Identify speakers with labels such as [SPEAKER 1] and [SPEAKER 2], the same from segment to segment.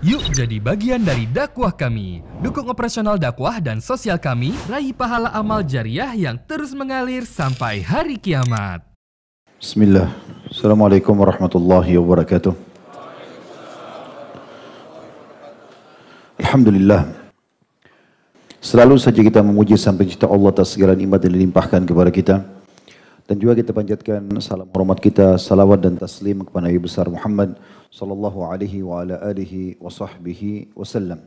[SPEAKER 1] Yuk jadi bagian dari dakwah kami. Dukung operasional dakwah dan sosial kami, raih pahala amal jariah yang terus mengalir sampai hari kiamat. Bismillah. Assalamualaikum warahmatullahi wabarakatuh. Alhamdulillah. Selalu saja kita memuji sampai cita Allah atas segala nikmat yang dilimpahkan kepada kita. Dan juga kita panjatkan salam hormat kita, salawat dan taslim kepada Nabi besar Muhammad sallallahu alaihi wa ala alihi wa sahbihi wasallam.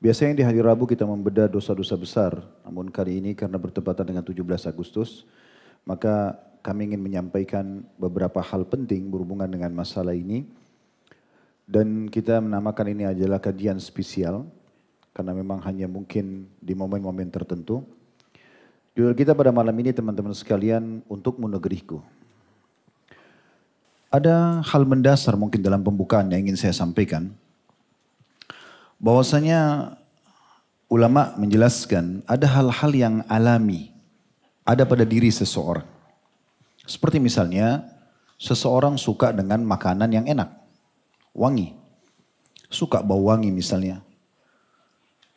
[SPEAKER 1] Biasanya di hari Rabu kita membedah dosa-dosa besar, namun kali ini karena bertepatan dengan 17 Agustus, maka kami ingin menyampaikan beberapa hal penting berhubungan dengan masalah ini. Dan kita menamakan ini adalah kajian spesial, karena memang hanya mungkin di momen-momen tertentu. Judul kita pada malam ini teman-teman sekalian untuk negeriku. Ada hal mendasar mungkin dalam pembukaan yang ingin saya sampaikan. Bahwasanya ulama menjelaskan ada hal-hal yang alami ada pada diri seseorang. Seperti misalnya seseorang suka dengan makanan yang enak, wangi. Suka bau wangi misalnya.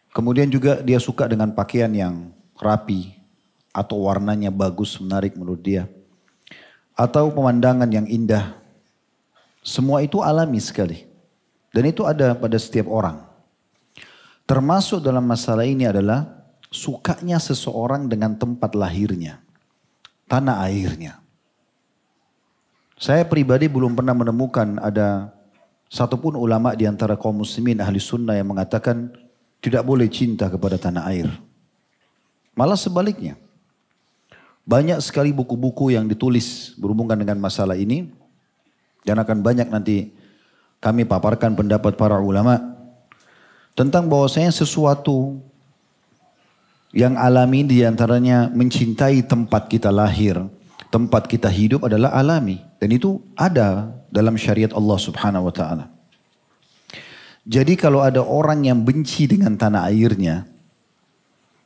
[SPEAKER 1] Kemudian juga dia suka dengan pakaian yang rapi, atau warnanya bagus menarik menurut dia. Atau pemandangan yang indah. Semua itu alami sekali. Dan itu ada pada setiap orang. Termasuk dalam masalah ini adalah sukanya seseorang dengan tempat lahirnya. Tanah airnya. Saya pribadi belum pernah menemukan ada satupun ulama di antara kaum muslimin ahli sunnah yang mengatakan tidak boleh cinta kepada tanah air. Malah sebaliknya. Banyak sekali buku-buku yang ditulis berhubungan dengan masalah ini. Dan akan banyak nanti kami paparkan pendapat para ulama. Tentang bahwasanya sesuatu yang alami diantaranya mencintai tempat kita lahir. Tempat kita hidup adalah alami. Dan itu ada dalam syariat Allah subhanahu wa ta'ala. Jadi kalau ada orang yang benci dengan tanah airnya,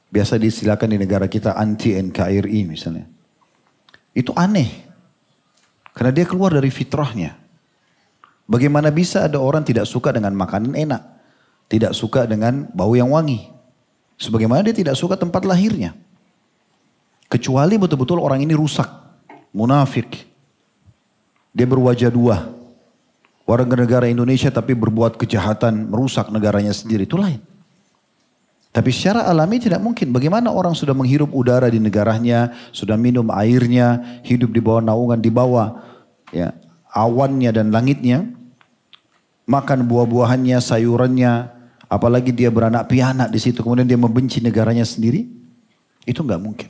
[SPEAKER 1] Biasa disilakan di negara kita anti NKRI misalnya. Itu aneh. Karena dia keluar dari fitrahnya. Bagaimana bisa ada orang tidak suka dengan makanan enak. Tidak suka dengan bau yang wangi. Sebagaimana dia tidak suka tempat lahirnya. Kecuali betul-betul orang ini rusak. Munafik. Dia berwajah dua. Warga negara Indonesia tapi berbuat kejahatan merusak negaranya sendiri. Itu lain. Tapi secara alami tidak mungkin. Bagaimana orang sudah menghirup udara di negaranya, sudah minum airnya, hidup di bawah naungan, di bawah ya, awannya dan langitnya. Makan buah-buahannya, sayurannya, apalagi dia beranak pianak di situ. Kemudian dia membenci negaranya sendiri. Itu nggak mungkin.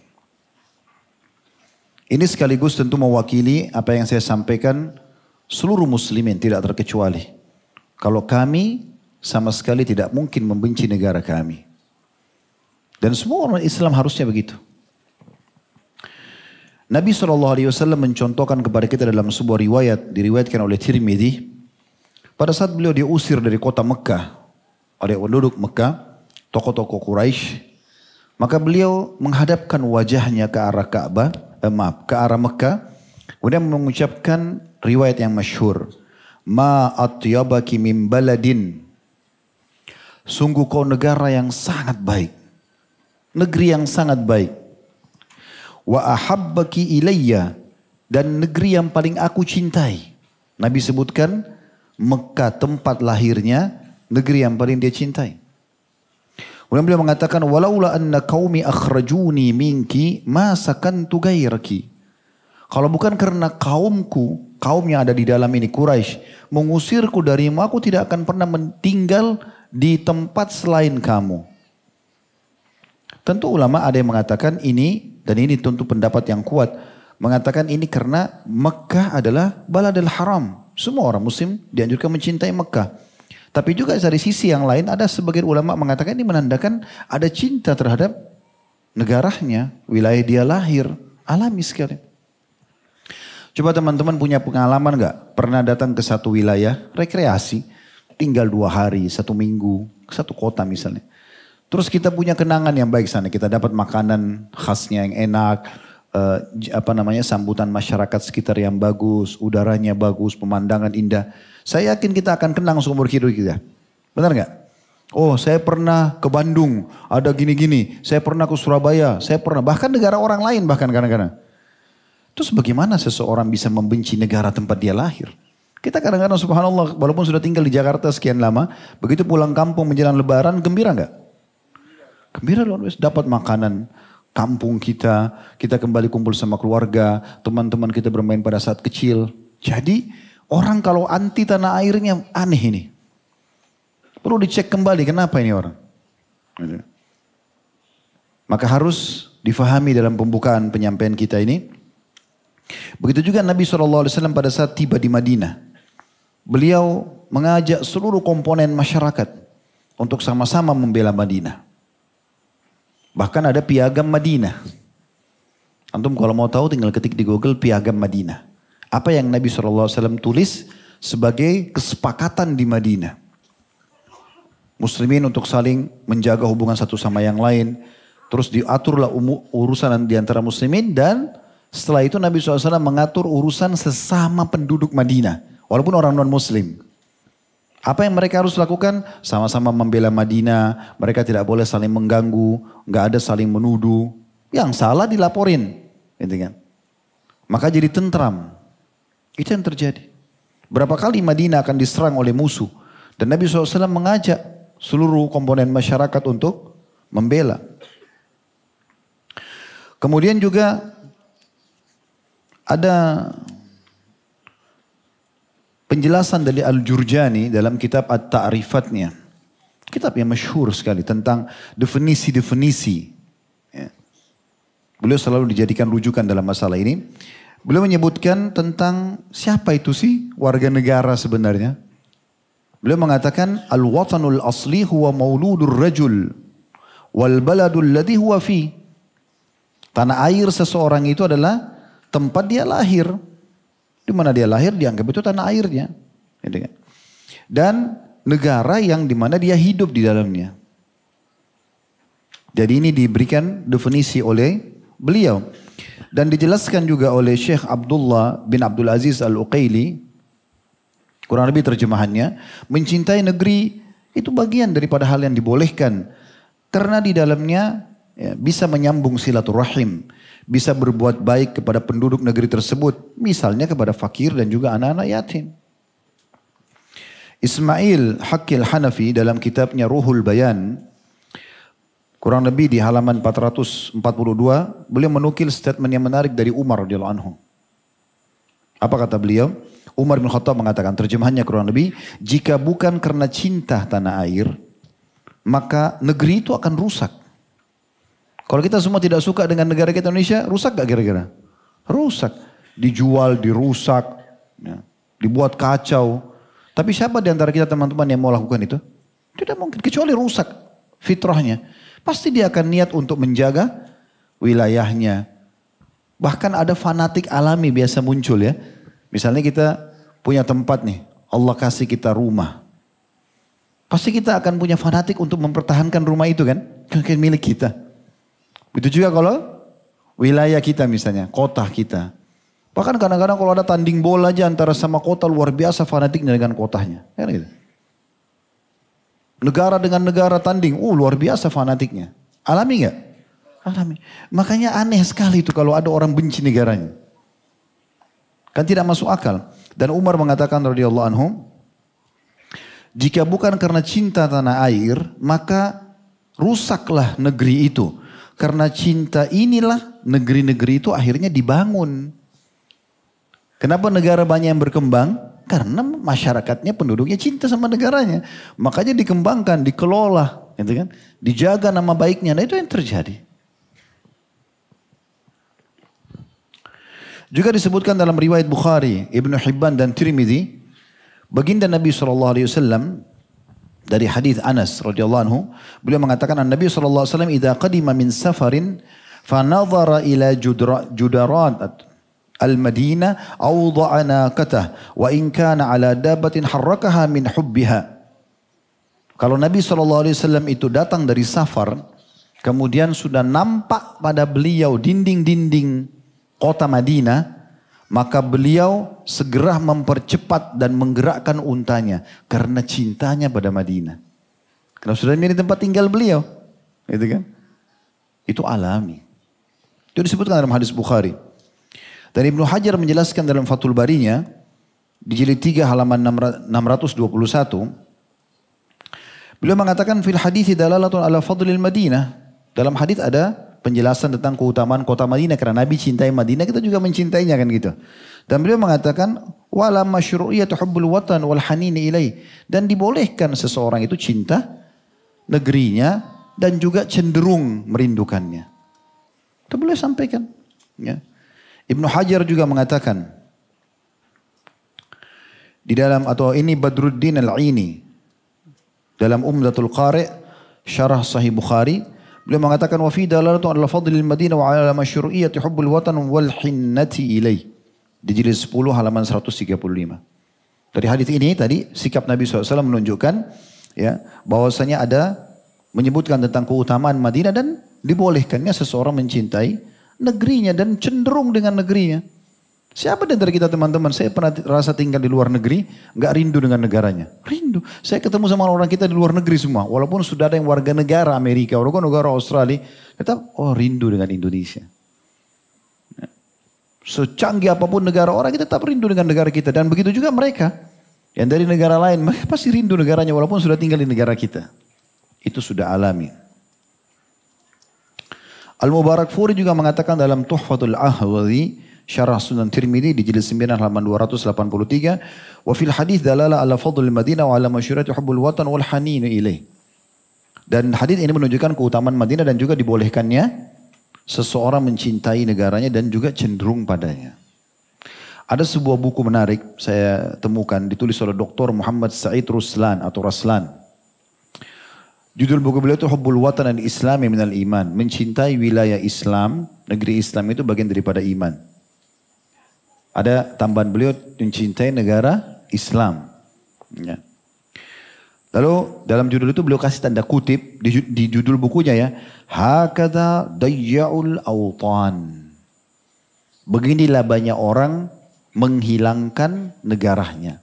[SPEAKER 1] Ini sekaligus tentu mewakili apa yang saya sampaikan seluruh muslimin tidak terkecuali. Kalau kami sama sekali tidak mungkin membenci negara kami. Dan semua orang Islam harusnya begitu. Nabi SAW mencontohkan kepada kita dalam sebuah riwayat, diriwayatkan oleh Tirmidzi. Pada saat beliau diusir dari kota Mekah, oleh penduduk Mekah, tokoh-tokoh Quraisy, maka beliau menghadapkan wajahnya ke arah Ka'bah, eh, maaf, ke arah Mekah, kemudian mengucapkan riwayat yang masyhur, "Ma atyabaki min baladin." Sungguh kau negara yang sangat baik negeri yang sangat baik. Wa ahabbaki ilayya dan negeri yang paling aku cintai. Nabi sebutkan Mekah tempat lahirnya, negeri yang paling dia cintai. Kemudian beliau mengatakan walaula anna qaumi akhrajuni minki ma sakantu gairaki. Kalau bukan karena kaumku, kaum yang ada di dalam ini Quraisy mengusirku darimu, aku tidak akan pernah meninggal di tempat selain kamu. Tentu ulama ada yang mengatakan ini dan ini tentu pendapat yang kuat mengatakan ini karena Mekah adalah baladil haram. Semua orang muslim dianjurkan mencintai Mekah. Tapi juga dari sisi yang lain ada sebagian ulama mengatakan ini menandakan ada cinta terhadap negaranya, wilayah dia lahir, alami sekali. Coba teman-teman punya pengalaman nggak? Pernah datang ke satu wilayah rekreasi, tinggal dua hari, satu minggu, satu kota misalnya. Terus kita punya kenangan yang baik sana. Kita dapat makanan khasnya yang enak, eh, apa namanya sambutan masyarakat sekitar yang bagus, udaranya bagus, pemandangan indah. Saya yakin kita akan kenang seumur hidup kita. Benar nggak? Oh, saya pernah ke Bandung, ada gini-gini. Saya pernah ke Surabaya, saya pernah bahkan negara orang lain bahkan kadang-kadang. Terus bagaimana seseorang bisa membenci negara tempat dia lahir? Kita kadang-kadang subhanallah walaupun sudah tinggal di Jakarta sekian lama, begitu pulang kampung menjelang lebaran gembira nggak? Gembira luar biasa. Dapat makanan kampung kita. Kita kembali kumpul sama keluarga. Teman-teman kita bermain pada saat kecil. Jadi orang kalau anti tanah airnya aneh ini. Perlu dicek kembali kenapa ini orang. Maka harus difahami dalam pembukaan penyampaian kita ini. Begitu juga Nabi SAW pada saat tiba di Madinah. Beliau mengajak seluruh komponen masyarakat untuk sama-sama membela Madinah. Bahkan ada piagam Madinah. Antum kalau mau tahu tinggal ketik di Google piagam Madinah. Apa yang Nabi SAW tulis sebagai kesepakatan di Madinah. Muslimin untuk saling menjaga hubungan satu sama yang lain. Terus diaturlah urusan di antara muslimin dan setelah itu Nabi SAW mengatur urusan sesama penduduk Madinah. Walaupun orang non muslim. Apa yang mereka harus lakukan? Sama-sama membela Madinah. Mereka tidak boleh saling mengganggu. Gak ada saling menuduh. Yang salah dilaporin. Gitu kan. Maka jadi tentram. Itu yang terjadi. Berapa kali Madinah akan diserang oleh musuh. Dan Nabi SAW mengajak seluruh komponen masyarakat untuk membela. Kemudian juga ada penjelasan dari Al-Jurjani dalam kitab At-Ta'rifatnya. Kitab yang masyhur sekali tentang definisi-definisi. Ya. Beliau selalu dijadikan rujukan dalam masalah ini. Beliau menyebutkan tentang siapa itu sih warga negara sebenarnya. Beliau mengatakan al-watanul asli huwa mauludur rajul wal baladul ladhi huwa fi. Tanah air seseorang itu adalah tempat dia lahir. Di mana dia lahir dianggap itu tanah airnya. Gitu kan? Dan negara yang di mana dia hidup di dalamnya. Jadi ini diberikan definisi oleh beliau. Dan dijelaskan juga oleh Syekh Abdullah bin Abdul Aziz Al-Uqaili. Kurang lebih terjemahannya. Mencintai negeri itu bagian daripada hal yang dibolehkan. Karena di dalamnya ya, bisa menyambung silaturahim bisa berbuat baik kepada penduduk negeri tersebut. Misalnya kepada fakir dan juga anak-anak yatim. Ismail Hakil Hanafi dalam kitabnya Ruhul Bayan kurang lebih di halaman 442 beliau menukil statement yang menarik dari Umar anhu. Apa kata beliau? Umar bin Khattab mengatakan terjemahannya kurang lebih jika bukan karena cinta tanah air maka negeri itu akan rusak. Kalau kita semua tidak suka dengan negara kita Indonesia, rusak gak kira-kira? Rusak. Dijual, dirusak, ya. dibuat kacau. Tapi siapa di antara kita teman-teman yang mau lakukan itu? Tidak mungkin, kecuali rusak fitrahnya. Pasti dia akan niat untuk menjaga wilayahnya. Bahkan ada fanatik alami biasa muncul ya. Misalnya kita punya tempat nih, Allah kasih kita rumah. Pasti kita akan punya fanatik untuk mempertahankan rumah itu kan? Mungkin milik kita. Begitu juga kalau wilayah kita misalnya, kota kita. Bahkan kadang-kadang kalau ada tanding bola aja antara sama kota luar biasa fanatiknya dengan kotanya. Ya kan gitu. Negara dengan negara tanding, uh luar biasa fanatiknya. Alami nggak? Alami. Makanya aneh sekali itu kalau ada orang benci negaranya. Kan tidak masuk akal. Dan Umar mengatakan radhiyallahu anhu, jika bukan karena cinta tanah air, maka rusaklah negeri itu karena cinta inilah negeri-negeri itu akhirnya dibangun. Kenapa negara banyak yang berkembang? Karena masyarakatnya penduduknya cinta sama negaranya. Makanya dikembangkan, dikelola, gitu kan? Dijaga nama baiknya. Nah itu yang terjadi. Juga disebutkan dalam riwayat Bukhari, Ibnu Hibban dan Tirmidzi, baginda Nabi saw dari hadis Anas radhiyallahu anhu beliau mengatakan An Nabi sallallahu alaihi wasallam idza qadima min safarin fanadhara ila judra, judarat al-Madinah awda'a naqatah wa in kana ala dabatin harrakaha min hubbiha kalau Nabi sallallahu alaihi wasallam itu datang dari safar kemudian sudah nampak pada beliau dinding-dinding kota Madinah maka beliau segera mempercepat dan menggerakkan untanya karena cintanya pada Madinah. Karena sudah menjadi tempat tinggal beliau. Itu kan? Itu alami. Itu disebutkan dalam hadis Bukhari. Dan Ibnu Hajar menjelaskan dalam Fathul Barinya di jilid 3 halaman 621 beliau mengatakan fil hadis dalalatun ala fadlil Madinah. Dalam hadis ada penjelasan tentang keutamaan kota Madinah karena Nabi cintai Madinah kita juga mencintainya kan gitu. Dan beliau mengatakan wala masyru'iyatu hubbul watan wal hanini ilai dan dibolehkan seseorang itu cinta negerinya dan juga cenderung merindukannya. Itu boleh sampaikan. Ya. Ibnu Hajar juga mengatakan di dalam atau ini Badruddin Al-Aini dalam Umdatul Qari' Syarah Sahih Bukhari Beliau mengatakan wa fi dalalatu ala fadlil Madinah wa ala masyru'iyyati hubbul watan wal hinnati ilai. Di jilid 10 halaman 135. Dari hadis ini tadi sikap Nabi SAW menunjukkan ya bahwasanya ada menyebutkan tentang keutamaan Madinah dan dibolehkannya seseorang mencintai negerinya dan cenderung dengan negerinya. Siapa di antara kita teman-teman, saya pernah rasa tinggal di luar negeri, nggak rindu dengan negaranya. Rindu. Saya ketemu sama orang kita di luar negeri semua. Walaupun sudah ada yang warga negara Amerika, warga negara Australia. Tetap, oh rindu dengan Indonesia. Secanggih apapun negara orang, kita tetap rindu dengan negara kita. Dan begitu juga mereka. Yang dari negara lain, mereka pasti rindu negaranya walaupun sudah tinggal di negara kita. Itu sudah alami. Al-Mubarak Furi juga mengatakan dalam Tuhfatul Ahwazi, Syarah Sunan Tirmidzi di jilid 9 halaman 283. Wa fil hadis dalala ala fadlil Madinah wa ala masyurati hubbul watan wal hanin ilaih. Dan hadis ini menunjukkan keutamaan Madinah dan juga dibolehkannya seseorang mencintai negaranya dan juga cenderung padanya. Ada sebuah buku menarik saya temukan ditulis oleh Dr. Muhammad Said Ruslan atau Raslan. Judul buku beliau itu Hubbul Watan dan Islami Minal Iman. Mencintai wilayah Islam, negeri Islam itu bagian daripada iman. Ada tambahan beliau mencintai negara Islam. Ya. Lalu dalam judul itu beliau kasih tanda kutip di, di judul bukunya ya. Hakata dayya'ul awtan. Beginilah banyak orang menghilangkan negaranya.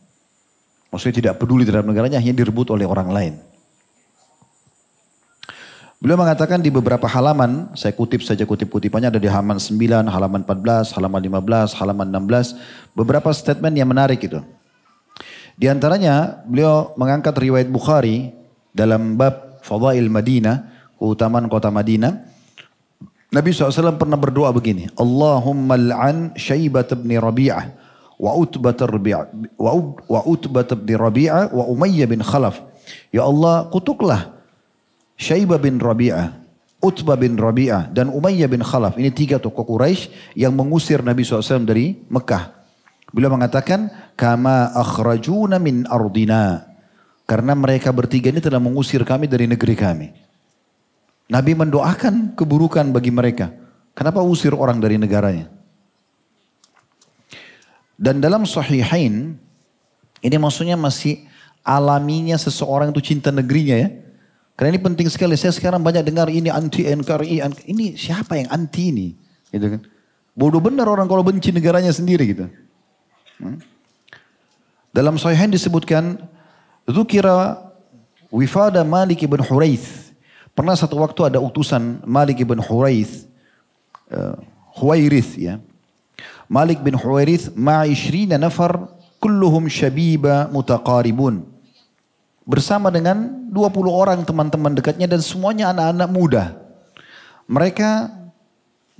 [SPEAKER 1] Maksudnya tidak peduli terhadap negaranya hanya direbut oleh orang lain. Beliau mengatakan di beberapa halaman, saya kutip saja kutip-kutipannya ada di halaman 9, halaman 14, halaman 15, halaman 16, beberapa statement yang menarik itu. Di antaranya beliau mengangkat riwayat Bukhari dalam bab Fadail Madinah, keutamaan kota Madinah. Nabi SAW pernah berdoa begini, Allahumma al'an syaibat ibn Rabi'ah wa utbat Rabi'ah wa, wa utbat ibn Rabi'ah wa Umayyah bin Khalaf. Ya Allah, kutuklah Syaibah bin Rabi'ah, Utbah bin Rabi'ah, dan Umayyah bin Khalaf. Ini tiga tokoh Quraisy yang mengusir Nabi SAW dari Mekah. Beliau mengatakan, Kama akhrajuna min ardina. Karena mereka bertiga ini telah mengusir kami dari negeri kami. Nabi mendoakan keburukan bagi mereka. Kenapa usir orang dari negaranya? Dan dalam sahihain, ini maksudnya masih alaminya seseorang itu cinta negerinya ya. Karena ini penting sekali. Saya sekarang banyak dengar ini anti NKRI. Ini siapa yang anti ini? Gitu kan? Bodoh benar orang kalau benci negaranya sendiri gitu. Hmm? Dalam Sahihain disebutkan, Zukira wifada Malik ibn Huraith. Pernah satu waktu ada utusan Malik ibn Huraith. Uh, Huwairith ya. Malik bin Huwairith ma'ishrina nafar kulluhum syabiba mutaqaribun bersama dengan 20 orang teman-teman dekatnya dan semuanya anak-anak muda. Mereka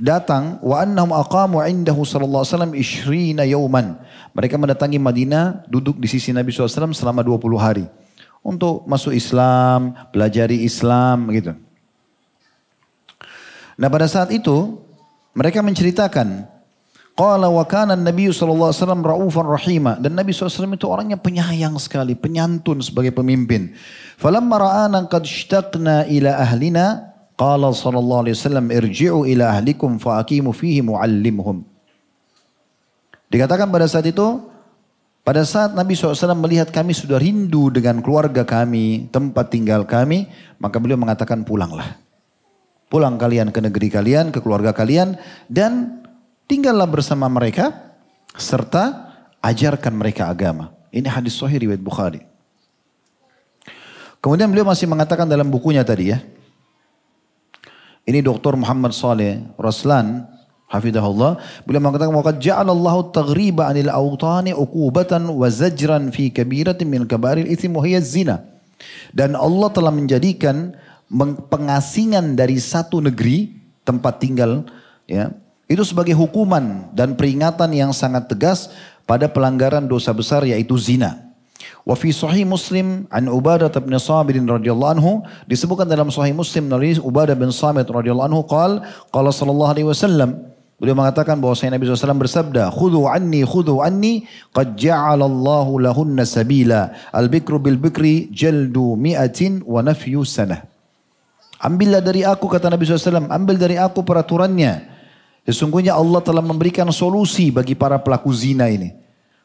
[SPEAKER 1] datang wa annahum aqamu indahu sallallahu alaihi wasallam ishrina yawman Mereka mendatangi Madinah, duduk di sisi Nabi SAW selama 20 hari. Untuk masuk Islam, belajari Islam gitu. Nah pada saat itu mereka menceritakan Qala wa kana Nabi sallallahu alaihi wasallam raufan rahima dan Nabi Alaihi Wasallam itu orangnya penyayang sekali, penyantun sebagai pemimpin. Falamma ra'ana qad ishtaqna ila ahlina qala sallallahu alaihi wasallam irji'u ila ahlikum fa aqimu fihi muallimhum. Dikatakan pada saat itu pada saat Nabi SAW melihat kami sudah rindu dengan keluarga kami, tempat tinggal kami, maka beliau mengatakan pulanglah. Pulang kalian ke negeri kalian, ke keluarga kalian, dan Tinggallah bersama mereka serta ajarkan mereka agama. Ini hadis sahih riwayat Bukhari. Kemudian beliau masih mengatakan dalam bukunya tadi ya. Ini Dr. Muhammad Saleh Raslan hafidahullah beliau mengatakan waqad ja'alallahu taghriba 'anil awtani uqubatan wa zajran fi kabiratin min kabaril itsmi wa zina. Dan Allah telah menjadikan pengasingan dari satu negeri tempat tinggal ya itu sebagai hukuman dan peringatan yang sangat tegas pada pelanggaran dosa besar yaitu zina. Wa fi sahih Muslim an Ubadah bin Samit radhiyallahu anhu disebutkan dalam sahih Muslim dari Ubadah bin Samit radhiyallahu anhu qala qala sallallahu alaihi wasallam Beliau mengatakan bahwa saya Nabi SAW bersabda, Khudu anni, khudu anni, Qad ja'alallahu lahunna sabila. Al-bikru bil-bikri jaldu mi'atin wa nafyu sanah. Ambillah dari aku, kata Nabi SAW. Ambil dari aku peraturannya Sesungguhnya Allah telah memberikan solusi bagi para pelaku zina ini.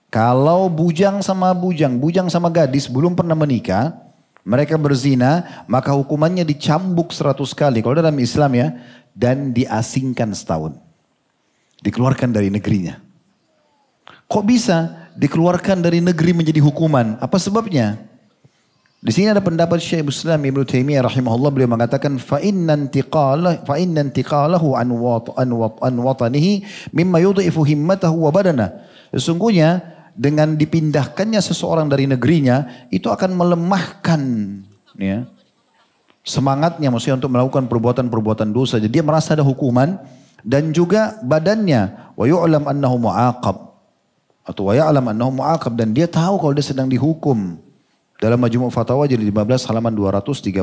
[SPEAKER 1] Kalau bujang sama bujang, bujang sama gadis belum pernah menikah, mereka berzina, maka hukumannya dicambuk seratus kali. Kalau dalam Islam ya, dan diasingkan setahun. Dikeluarkan dari negerinya. Kok bisa dikeluarkan dari negeri menjadi hukuman? Apa sebabnya? Di sini ada pendapat Syekh Islam Ibnu Taimiyah rahimahullah beliau mengatakan fa inna intiqala fa inna intiqalahu an wat an wat an watanihi mimma yudhifu himmatahu wa badana. Sesungguhnya dengan dipindahkannya seseorang dari negerinya itu akan melemahkan ya semangatnya maksudnya untuk melakukan perbuatan-perbuatan dosa. Jadi dia merasa ada hukuman dan juga badannya wa yu'lam annahu mu'aqab atau wa ya'lam annahu mu'aqab dan dia tahu kalau dia sedang dihukum. Dalam Majmu' Fatawa jadi 15 halaman 213.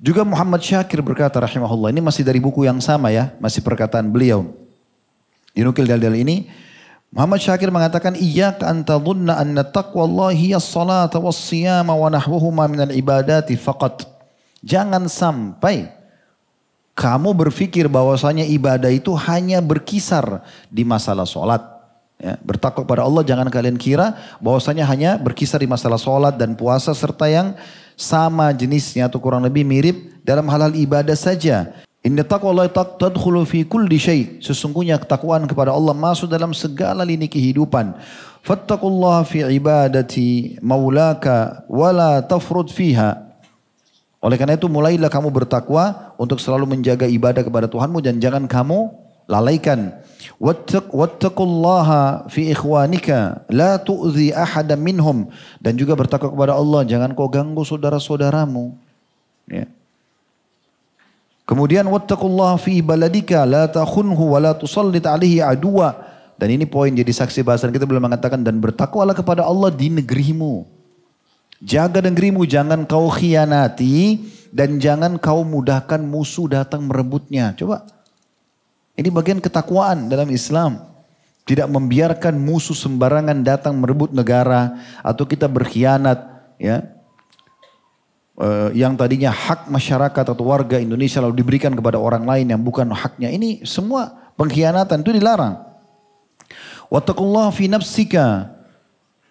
[SPEAKER 1] Juga Muhammad Syakir berkata rahimahullah, ini masih dari buku yang sama ya, masih perkataan beliau. Dinukil dalil ini, Muhammad Syakir mengatakan, Iyaka an tadunna anna taqwa Allahi as-salata was-siyama wa nahwuhuma minal ibadati faqat. Jangan sampai kamu berpikir bahwasanya ibadah itu hanya berkisar di masalah sholat, Ya, bertakwa kepada Allah jangan kalian kira bahwasanya hanya berkisar di masalah sholat dan puasa serta yang sama jenisnya atau kurang lebih mirip dalam hal-hal ibadah saja. Inna taqwa tadkhulu fi kulli syai. Sesungguhnya ketakwaan kepada Allah masuk dalam segala lini kehidupan. Fattakullah fi ibadati maulaka wala tafrud fiha. Oleh karena itu mulailah kamu bertakwa untuk selalu menjaga ibadah kepada Tuhanmu dan jangan kamu lalaikan. wattaqullaha fi ikhwanika la tu'zi ahada minhum dan juga bertakwa kepada Allah jangan kau ganggu saudara-saudaramu. Ya. Kemudian wattaqullaha fi baladika la takhunhu wa la tusallit alaihi adwa Dan ini poin jadi saksi bahasan kita belum mengatakan dan bertakwalah kepada Allah di negerimu. Jaga negerimu jangan kau khianati dan jangan kau mudahkan musuh datang merebutnya. Coba ini bagian ketakwaan dalam Islam. Tidak membiarkan musuh sembarangan datang merebut negara atau kita berkhianat ya. E, yang tadinya hak masyarakat atau warga Indonesia lalu diberikan kepada orang lain yang bukan haknya. Ini semua pengkhianatan itu dilarang. Wattaqullah fi nafsika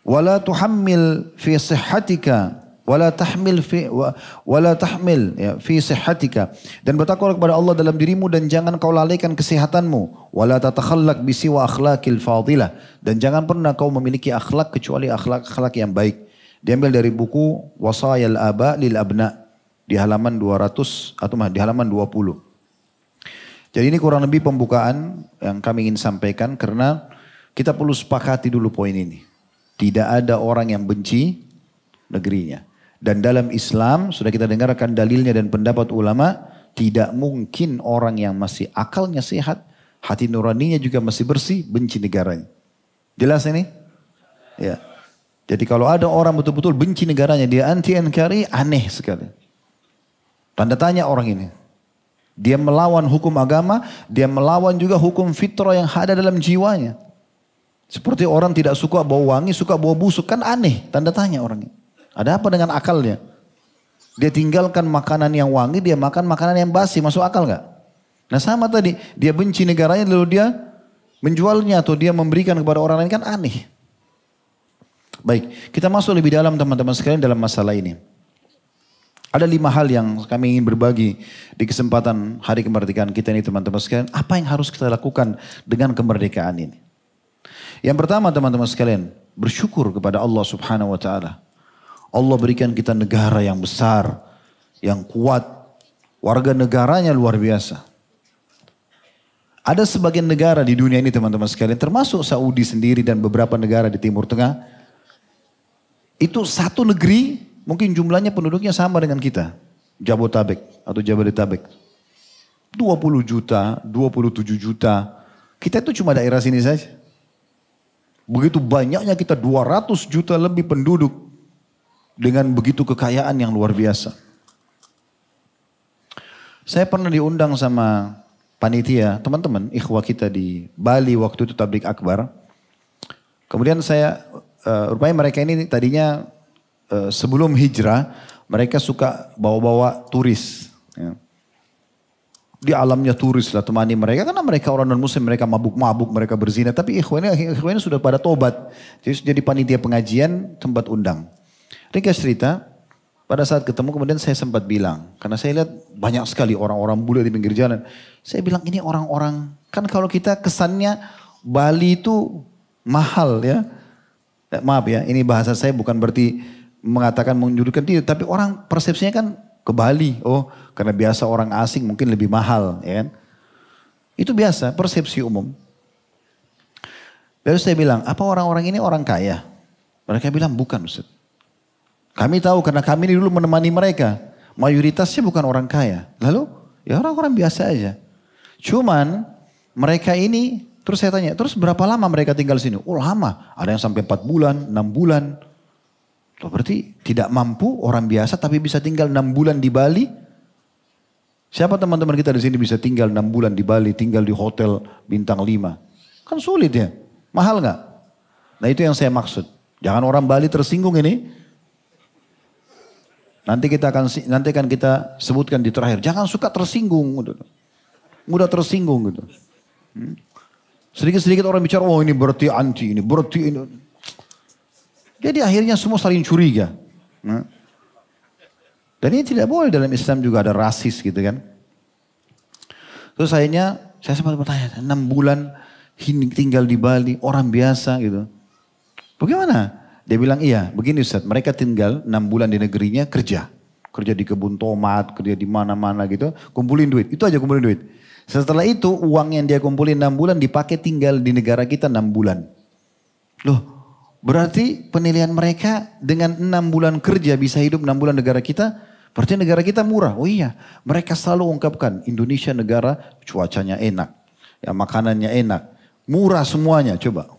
[SPEAKER 1] la tuhammil fi sihhatika wala tahmil fi wala tahmil ya fi sihhatika dan bertakwalah kepada Allah dalam dirimu dan jangan kau lalaikan kesehatanmu. wala tatakhallaq bi siwa akhlaqil fadilah dan jangan pernah kau memiliki akhlak kecuali akhlak-akhlak yang baik diambil dari buku wasayal Aba lil Abna di halaman 200 atau mah di halaman 20 jadi ini kurang lebih pembukaan yang kami ingin sampaikan karena kita perlu sepakati dulu poin ini tidak ada orang yang benci negerinya dan dalam Islam sudah kita dengarkan dalilnya dan pendapat ulama tidak mungkin orang yang masih akalnya sehat, hati nuraninya juga masih bersih benci negaranya. Jelas ini? Ya. Jadi kalau ada orang betul-betul benci negaranya, dia anti NKRI, aneh sekali. Tanda tanya orang ini. Dia melawan hukum agama, dia melawan juga hukum fitrah yang ada dalam jiwanya. Seperti orang tidak suka bau wangi, suka bau busuk, kan aneh, tanda tanya orang ini. Ada apa dengan akalnya? Dia tinggalkan makanan yang wangi, dia makan makanan yang basi. Masuk akal nggak? Nah sama tadi, dia benci negaranya lalu dia menjualnya atau dia memberikan kepada orang lain kan aneh. Baik, kita masuk lebih dalam teman-teman sekalian dalam masalah ini. Ada lima hal yang kami ingin berbagi di kesempatan hari kemerdekaan kita ini teman-teman sekalian. Apa yang harus kita lakukan dengan kemerdekaan ini? Yang pertama teman-teman sekalian, bersyukur kepada Allah subhanahu wa ta'ala. Allah berikan kita negara yang besar, yang kuat. Warga negaranya luar biasa. Ada sebagian negara di dunia ini teman-teman sekalian, termasuk Saudi sendiri dan beberapa negara di Timur Tengah. Itu satu negeri mungkin jumlahnya penduduknya sama dengan kita. Jabotabek atau Jabodetabek. 20 juta, 27 juta. Kita itu cuma daerah sini saja. Begitu banyaknya kita 200 juta lebih penduduk dengan begitu kekayaan yang luar biasa. Saya pernah diundang sama panitia, teman-teman, ikhwah kita di Bali waktu itu tablik akbar. Kemudian saya, uh, rupanya mereka ini tadinya uh, sebelum hijrah, mereka suka bawa-bawa turis. Ya. Di alamnya turis lah temani mereka. Karena mereka orang non-muslim, mereka mabuk-mabuk, mereka berzina. Tapi ikhwa ini sudah pada tobat. Jadi jadi panitia pengajian tempat undang. Ringkas cerita, pada saat ketemu kemudian saya sempat bilang, karena saya lihat banyak sekali orang-orang bule di pinggir jalan. Saya bilang ini orang-orang, kan kalau kita kesannya Bali itu mahal ya. Eh, maaf ya, ini bahasa saya bukan berarti mengatakan menjudulkan diri tapi orang persepsinya kan ke Bali. Oh, karena biasa orang asing mungkin lebih mahal, ya kan? Itu biasa, persepsi umum. Lalu saya bilang, apa orang-orang ini orang kaya? Mereka bilang bukan Ustaz. Kami tahu karena kami ini dulu menemani mereka. Mayoritasnya bukan orang kaya. Lalu ya orang-orang biasa aja. Cuman mereka ini terus saya tanya, terus berapa lama mereka tinggal di sini? Oh lama, ada yang sampai 4 bulan, 6 bulan. Loh, berarti tidak mampu orang biasa tapi bisa tinggal 6 bulan di Bali. Siapa teman-teman kita di sini bisa tinggal 6 bulan di Bali, tinggal di hotel bintang 5? Kan sulit ya, mahal nggak? Nah itu yang saya maksud. Jangan orang Bali tersinggung ini, Nanti kita akan nanti akan kita sebutkan di terakhir. Jangan suka tersinggung. Gitu. Mudah tersinggung gitu. Hmm? Sedikit-sedikit orang bicara, oh ini berarti anti, ini berarti ini. Jadi akhirnya semua saling curiga. Hmm? Dan ini tidak boleh dalam Islam juga ada rasis gitu kan. Terus akhirnya saya sempat bertanya, enam bulan tinggal di Bali, orang biasa gitu. Bagaimana? Dia bilang iya, begini Ustaz, mereka tinggal enam bulan di negerinya kerja. Kerja di kebun tomat, kerja di mana-mana gitu, kumpulin duit. Itu aja kumpulin duit. Setelah itu uang yang dia kumpulin enam bulan dipakai tinggal di negara kita enam bulan. Loh, berarti penilaian mereka dengan enam bulan kerja bisa hidup enam bulan negara kita, berarti negara kita murah. Oh iya, mereka selalu ungkapkan Indonesia negara cuacanya enak, ya makanannya enak, murah semuanya. Coba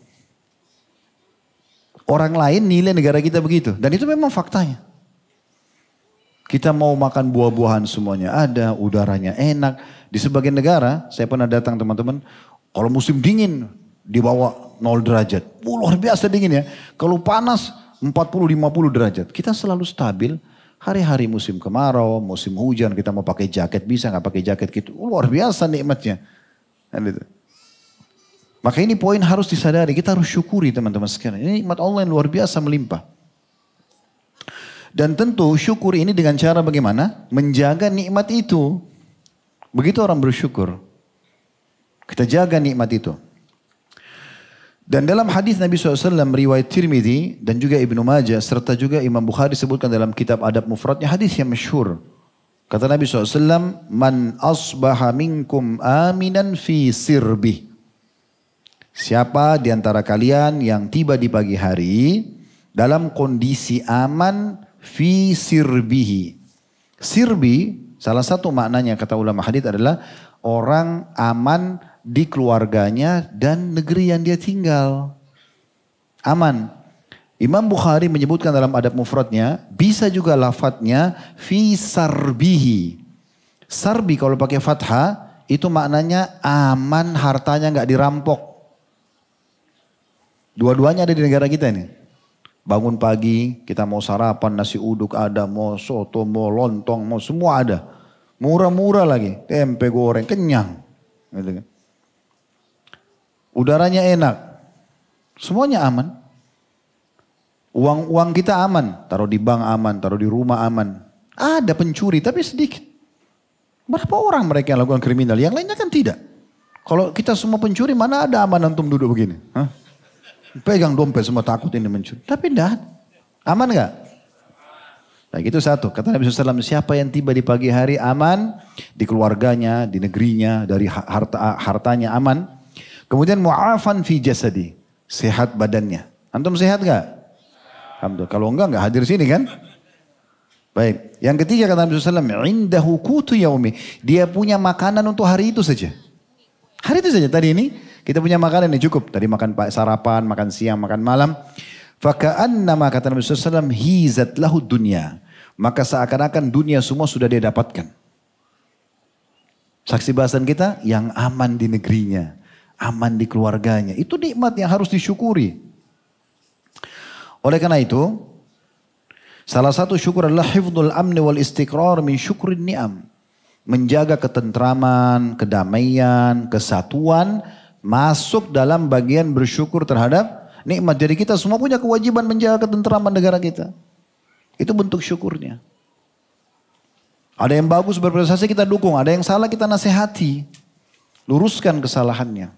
[SPEAKER 1] orang lain nilai negara kita begitu. Dan itu memang faktanya. Kita mau makan buah-buahan semuanya ada, udaranya enak. Di sebagian negara, saya pernah datang teman-teman, kalau musim dingin dibawa bawah 0 derajat. Oh, luar biasa dingin ya. Kalau panas 40-50 derajat. Kita selalu stabil. Hari-hari musim kemarau, musim hujan, kita mau pakai jaket bisa, nggak pakai jaket gitu. Oh, luar biasa nikmatnya. Kan itu. Maka ini poin harus disadari, kita harus syukuri teman-teman sekalian. Ini nikmat Allah yang luar biasa melimpah. Dan tentu syukur ini dengan cara bagaimana? Menjaga nikmat itu. Begitu orang bersyukur. Kita jaga nikmat itu. Dan dalam hadis Nabi SAW riwayat Tirmidhi dan juga Ibnu Majah serta juga Imam Bukhari sebutkan dalam kitab adab mufradnya hadis yang masyhur. Kata Nabi SAW, Man asbaha minkum aminan fi sirbih. Siapa di antara kalian yang tiba di pagi hari dalam kondisi aman fi sirbihi. Sirbi salah satu maknanya kata ulama hadis adalah orang aman di keluarganya dan negeri yang dia tinggal. Aman. Imam Bukhari menyebutkan dalam adab mufradnya, bisa juga lafadznya fi sarbihi. Sarbi kalau pakai fathah itu maknanya aman hartanya nggak dirampok. Dua-duanya ada di negara kita ini. Bangun pagi, kita mau sarapan, nasi uduk ada, mau soto, mau lontong, mau semua ada. Murah-murah lagi, tempe goreng, kenyang. Gitu kan. Udaranya enak, semuanya aman. Uang-uang kita aman, taruh di bank aman, taruh di rumah aman. Ada pencuri tapi sedikit. Berapa orang mereka yang lakukan kriminal? Yang lainnya kan tidak. Kalau kita semua pencuri, mana ada aman untuk duduk begini? Hah? Pegang dompet semua takut ini mencuri. Tapi dah Aman nggak? Nah gitu satu. Kata Nabi SAW, siapa yang tiba di pagi hari aman, di keluarganya, di negerinya, dari harta hartanya aman. Kemudian mu'afan fi jasadi, sehat badannya. Antum sehat gak? Alhamdulillah. Kalau enggak, enggak hadir sini kan? Baik. Yang ketiga kata Nabi SAW, indahu kutu yaumi. Dia punya makanan untuk hari itu saja. Hari itu saja tadi ini kita punya makanan yang cukup. Tadi makan sarapan, makan siang, makan malam. nama kata Nabi SAW, hizat lahu dunia. Maka seakan-akan dunia semua sudah dia dapatkan. Saksi bahasan kita, yang aman di negerinya. Aman di keluarganya. Itu nikmat yang harus disyukuri. Oleh karena itu, salah satu syukur adalah hifdul amni wal istiqrar min syukrin ni'am. Menjaga ketentraman, kedamaian, kesatuan, Masuk dalam bagian bersyukur terhadap nikmat. Jadi kita semua punya kewajiban menjaga ketentraman negara kita. Itu bentuk syukurnya. Ada yang bagus berprestasi kita dukung, ada yang salah kita nasihati. Luruskan kesalahannya.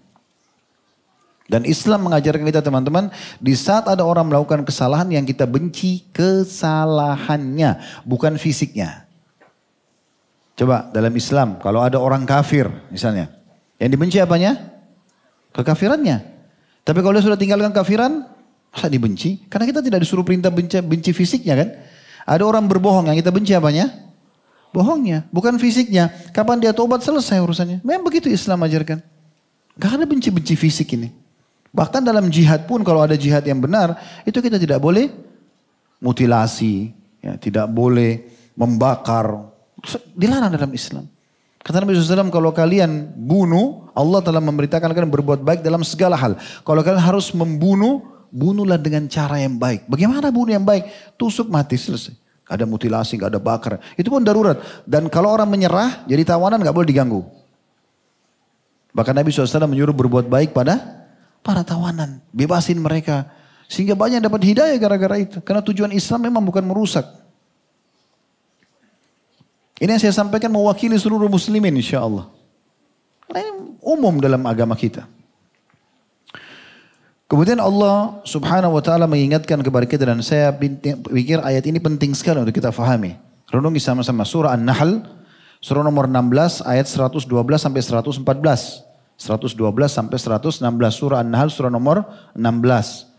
[SPEAKER 1] Dan Islam mengajarkan kita teman-teman, di saat ada orang melakukan kesalahan yang kita benci kesalahannya, bukan fisiknya. Coba dalam Islam, kalau ada orang kafir misalnya, yang dibenci apanya? kekafirannya. Tapi kalau dia sudah tinggalkan kafiran, masa dibenci? Karena kita tidak disuruh perintah benci, benci fisiknya kan. Ada orang berbohong yang kita benci apanya? Bohongnya, bukan fisiknya. Kapan dia tobat selesai urusannya. Memang begitu Islam ajarkan. Gak ada benci-benci fisik ini. Bahkan dalam jihad pun kalau ada jihad yang benar, itu kita tidak boleh mutilasi, ya, tidak boleh membakar. Dilarang dalam Islam. Kata Nabi SAW, kalau kalian bunuh, Allah telah memberitakan kalian berbuat baik dalam segala hal. Kalau kalian harus membunuh, bunuhlah dengan cara yang baik. Bagaimana bunuh yang baik? Tusuk mati selesai. Gak ada mutilasi, gak ada bakar. Itu pun darurat. Dan kalau orang menyerah, jadi tawanan gak boleh diganggu. Bahkan Nabi SAW menyuruh berbuat baik pada para tawanan. Bebasin mereka. Sehingga banyak dapat hidayah gara-gara itu. Karena tujuan Islam memang bukan merusak. Ini yang saya sampaikan mewakili seluruh muslimin insya Allah. ini umum dalam agama kita. Kemudian Allah subhanahu wa ta'ala mengingatkan kepada kita dan saya pikir ayat ini penting sekali untuk kita fahami. Renungi sama-sama surah An-Nahl, surah nomor 16 ayat 112 sampai 114. 112 sampai 116 surah An-Nahl surah nomor 16.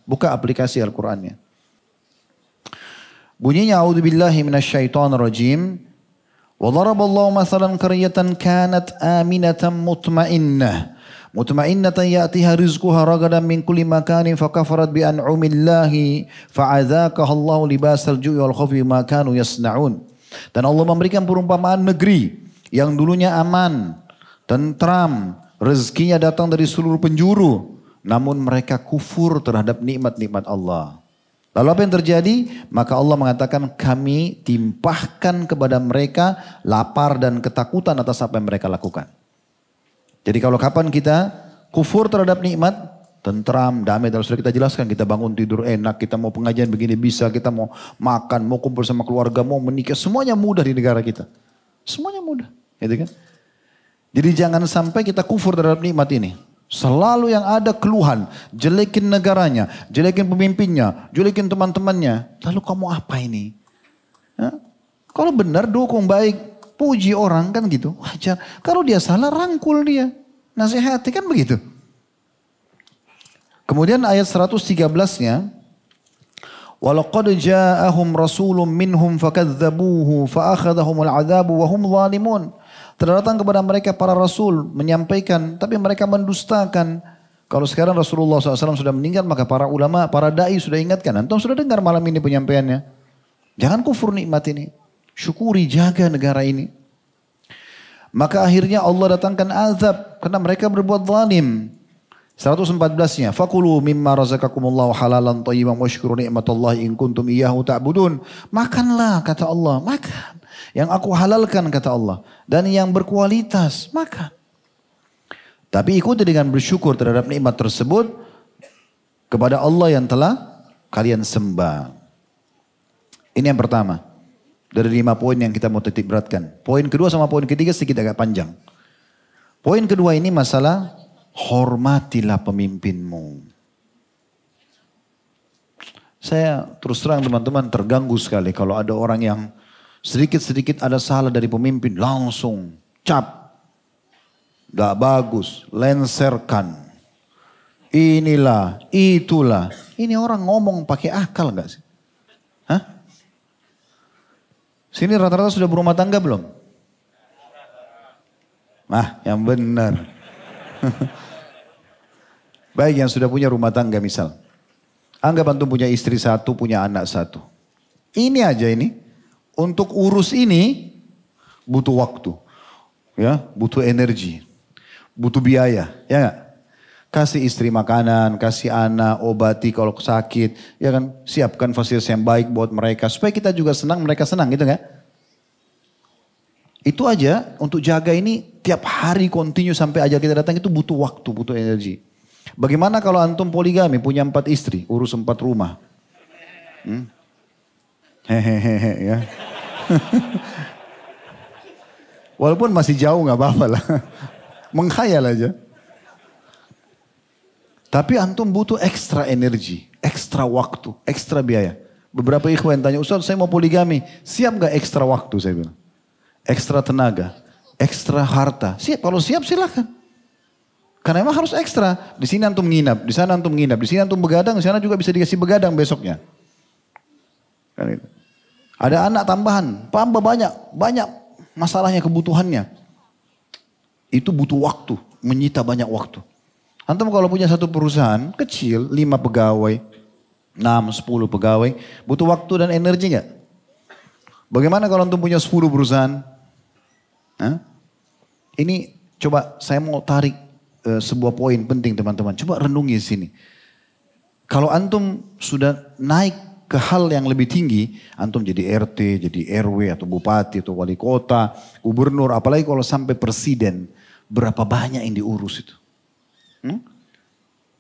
[SPEAKER 1] Buka aplikasi Al-Qur'annya. Bunyinya a'udzubillahi minasyaitonirrajim. rajim. وضرب الله مثلا قرية كانت آمنة مطمئنة مطمئنة يأتيها رزقها رغدا من كل مكان فكفرت بأنعم الله فعذاكها الله لباس الجوع والخوف بما كانوا يصنعون dan Allah memberikan perumpamaan negeri yang dulunya aman, tentram, rezekinya datang dari seluruh penjuru, namun mereka kufur terhadap nikmat-nikmat Allah. Lalu apa yang terjadi? Maka Allah mengatakan kami timpahkan kepada mereka lapar dan ketakutan atas apa yang mereka lakukan. Jadi kalau kapan kita kufur terhadap nikmat, tentram, damai, dan sudah kita jelaskan, kita bangun tidur enak, kita mau pengajian begini bisa, kita mau makan, mau kumpul sama keluarga, mau menikah, semuanya mudah di negara kita. Semuanya mudah, gitu kan? Jadi jangan sampai kita kufur terhadap nikmat ini. Selalu yang ada keluhan, jelekin negaranya, jelekin pemimpinnya, jelekin teman-temannya. Lalu kamu apa ini? Ya? Kalau benar dukung baik, puji orang kan gitu, wajar. Kalau dia salah rangkul dia, nasihati kan begitu. Kemudian ayat 113-nya, ولقد جاءهم رسول منهم فكذبوه فأخذهم العذاب telah datang kepada mereka para rasul menyampaikan, tapi mereka mendustakan. Kalau sekarang Rasulullah SAW sudah meninggal, maka para ulama, para da'i sudah ingatkan. Antum sudah dengar malam ini penyampaiannya. Jangan kufur nikmat ini. Syukuri, jaga negara ini. Maka akhirnya Allah datangkan azab karena mereka berbuat zalim. 114-nya, fakulu mimma razaqakumullahu halalan thayyiban washkuru ni'matallahi in kuntum iyyahu ta'budun. Makanlah kata Allah, makan. Yang aku halalkan kata Allah. Dan yang berkualitas, makan. Tapi ikuti dengan bersyukur terhadap nikmat tersebut kepada Allah yang telah kalian sembah. Ini yang pertama. Dari lima poin yang kita mau titik beratkan. Poin kedua sama poin ketiga sedikit agak panjang. Poin kedua ini masalah hormatilah pemimpinmu. Saya terus terang teman-teman terganggu sekali kalau ada orang yang Sedikit-sedikit ada salah dari pemimpin langsung cap. Gak bagus, lenserkan. Inilah, itulah. Ini orang ngomong pakai akal gak sih? Hah? Sini rata-rata sudah berumah tangga belum? Nah, yang benar. Baik yang sudah punya rumah tangga misal. Anggap antum punya istri satu, punya anak satu. Ini aja ini. Untuk urus ini butuh waktu, ya, butuh energi, butuh biaya, ya gak? Kasih istri makanan, kasih anak, obati kalau sakit, ya kan? Siapkan fasilitas yang baik buat mereka supaya kita juga senang, mereka senang gitu kan? Itu aja untuk jaga ini tiap hari kontinu sampai aja kita datang itu butuh waktu, butuh energi. Bagaimana kalau antum poligami punya empat istri, urus empat rumah? Hmm? Hehehe ya. Walaupun masih jauh nggak apa-apa lah. Mengkhayal aja. Tapi antum butuh ekstra energi, ekstra waktu, ekstra biaya. Beberapa ikhwan tanya, Ustaz saya mau poligami, siap nggak ekstra waktu saya bilang. Ekstra tenaga, ekstra harta. Siap, kalau siap silahkan. Karena emang harus ekstra. Di sini antum nginap, di sana antum nginap, di sini antum begadang, di sana juga bisa dikasih begadang besoknya. Kan itu. Ada anak tambahan, tambah banyak, banyak masalahnya kebutuhannya. Itu butuh waktu, menyita banyak waktu. Antum kalau punya satu perusahaan kecil, lima pegawai, enam, sepuluh pegawai, butuh waktu dan energi nggak? Bagaimana kalau antum punya sepuluh perusahaan? Hah? Ini coba saya mau tarik e, sebuah poin penting teman-teman. Coba renungi sini. Kalau antum sudah naik ke hal yang lebih tinggi, antum jadi RT, jadi RW atau bupati atau wali kota, gubernur, apalagi kalau sampai presiden, berapa banyak yang diurus itu. Hmm?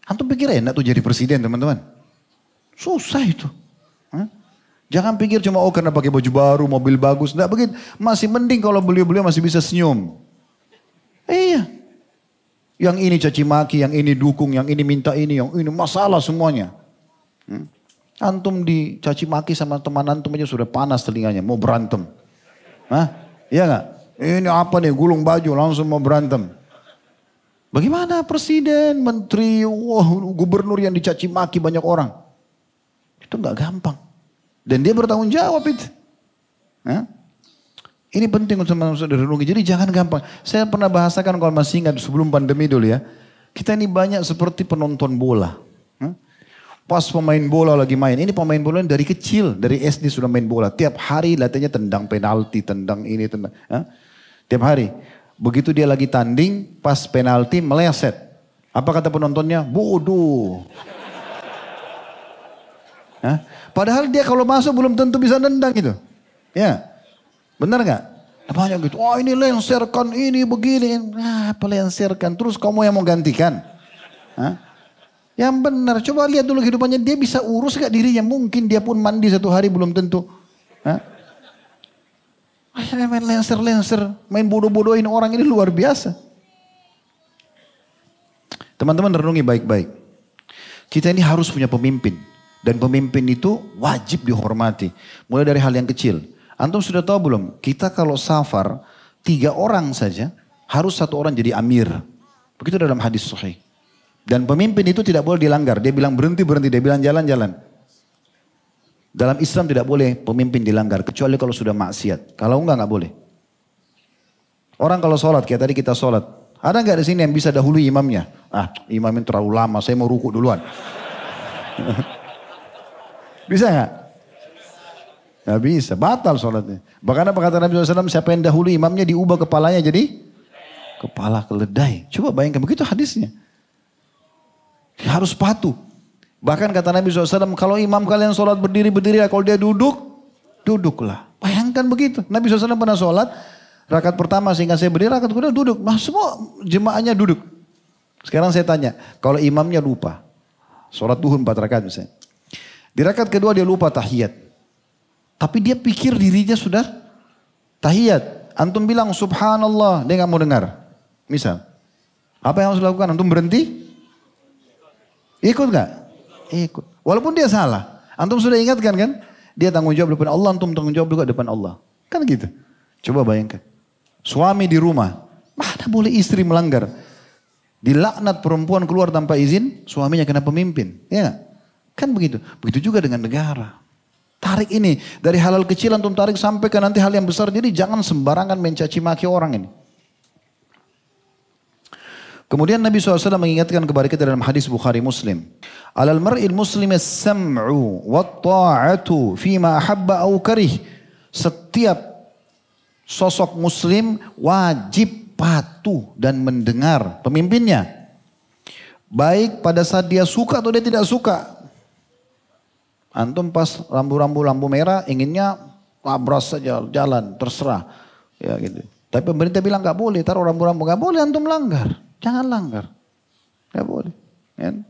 [SPEAKER 1] Antum pikir enak tuh jadi presiden teman-teman. Susah itu. Hmm? Jangan pikir cuma oh karena pakai baju baru, mobil bagus. Enggak begitu. Masih mending kalau beliau-beliau masih bisa senyum. Iya. Yang ini caci maki, yang ini dukung, yang ini minta ini, yang ini masalah semuanya. Hmm? Antum dicaci maki sama teman antum aja sudah panas telinganya, mau berantem. Hah? Iya nggak? Ini apa nih gulung baju langsung mau berantem. Bagaimana presiden, menteri, wah, gubernur yang dicaci maki banyak orang. Itu nggak gampang. Dan dia bertanggung jawab itu. Hah? Ini penting untuk dari renungi. Jadi jangan gampang. Saya pernah bahasakan kalau masih ingat sebelum pandemi dulu ya. Kita ini banyak seperti penonton bola. Pas pemain bola lagi main, ini pemain bola ini dari kecil, dari SD sudah main bola. Tiap hari latihannya tendang penalti, tendang ini, tendang. Ha? Ah. Tiap hari. Begitu dia lagi tanding, pas penalti meleset. Apa kata penontonnya? Bodoh. Ah. Padahal dia kalau masuk belum tentu bisa nendang gitu. Ya. Benar nggak? Banyak gitu. Wah oh, ini lenserkan ini begini. Nah, lenserkan? Terus kamu yang mau gantikan. Hah? Yang benar, coba lihat dulu kehidupannya. Dia bisa urus gak dirinya? Mungkin dia pun mandi satu hari belum tentu. Hah? Akhirnya main lenser-lenser, main bodoh-bodohin orang ini luar biasa. Teman-teman renungi baik-baik. Kita ini harus punya pemimpin. Dan pemimpin itu wajib dihormati. Mulai dari hal yang kecil. Antum sudah tahu belum? Kita kalau safar, tiga orang saja harus satu orang jadi amir. Begitu dalam hadis sahih. Dan pemimpin itu tidak boleh dilanggar. Dia bilang berhenti, berhenti. Dia bilang jalan, jalan. Dalam Islam tidak boleh pemimpin dilanggar. Kecuali kalau sudah maksiat. Kalau enggak, enggak boleh. Orang kalau sholat, kayak tadi kita sholat. Ada nggak di sini yang bisa dahulu imamnya? Ah, imamnya terlalu lama, saya mau ruku duluan. bisa nggak? Nggak bisa, batal sholatnya. Bahkan apa kata Nabi SAW, siapa yang dahulu imamnya diubah kepalanya jadi kepala keledai. Coba bayangkan, begitu hadisnya. Harus patuh. Bahkan kata Nabi SAW, kalau imam kalian sholat berdiri, berdiri. Kalau dia duduk, duduklah. Bayangkan begitu. Nabi SAW pernah sholat, Rakat pertama sehingga saya berdiri, rakat kedua duduk. Nah semua jemaahnya duduk. Sekarang saya tanya, kalau imamnya lupa. Sholat tuhan empat rakaat misalnya. Di rakaat kedua dia lupa tahiyat. Tapi dia pikir dirinya sudah tahiyat. Antum bilang subhanallah, dia nggak mau dengar. Misal, apa yang harus dilakukan? Antum berhenti, Ikut gak? Ikut. Walaupun dia salah. Antum sudah ingatkan kan? Dia tanggung jawab depan Allah, antum tanggung jawab juga depan Allah. Kan gitu. Coba bayangkan. Suami di rumah. Mana boleh istri melanggar? Dilaknat perempuan keluar tanpa izin, suaminya kena pemimpin. Ya gak? Kan begitu. Begitu juga dengan negara. Tarik ini. Dari halal kecil antum tarik sampai ke nanti hal yang besar. Jadi jangan sembarangan mencaci maki orang ini. Kemudian Nabi SAW mengingatkan kepada kita dalam hadis Bukhari Muslim. Alal mar'il muslim sam'u wa ta'atu fima ahabba au karih. Setiap sosok muslim wajib patuh dan mendengar pemimpinnya. Baik pada saat dia suka atau dia tidak suka. Antum pas rambu-rambu lampu merah inginnya labras saja jalan terserah. Ya gitu. Tapi pemerintah bilang nggak boleh, taruh rambu-rambu nggak boleh antum melanggar. Jangan langgar. Gak boleh. Kan?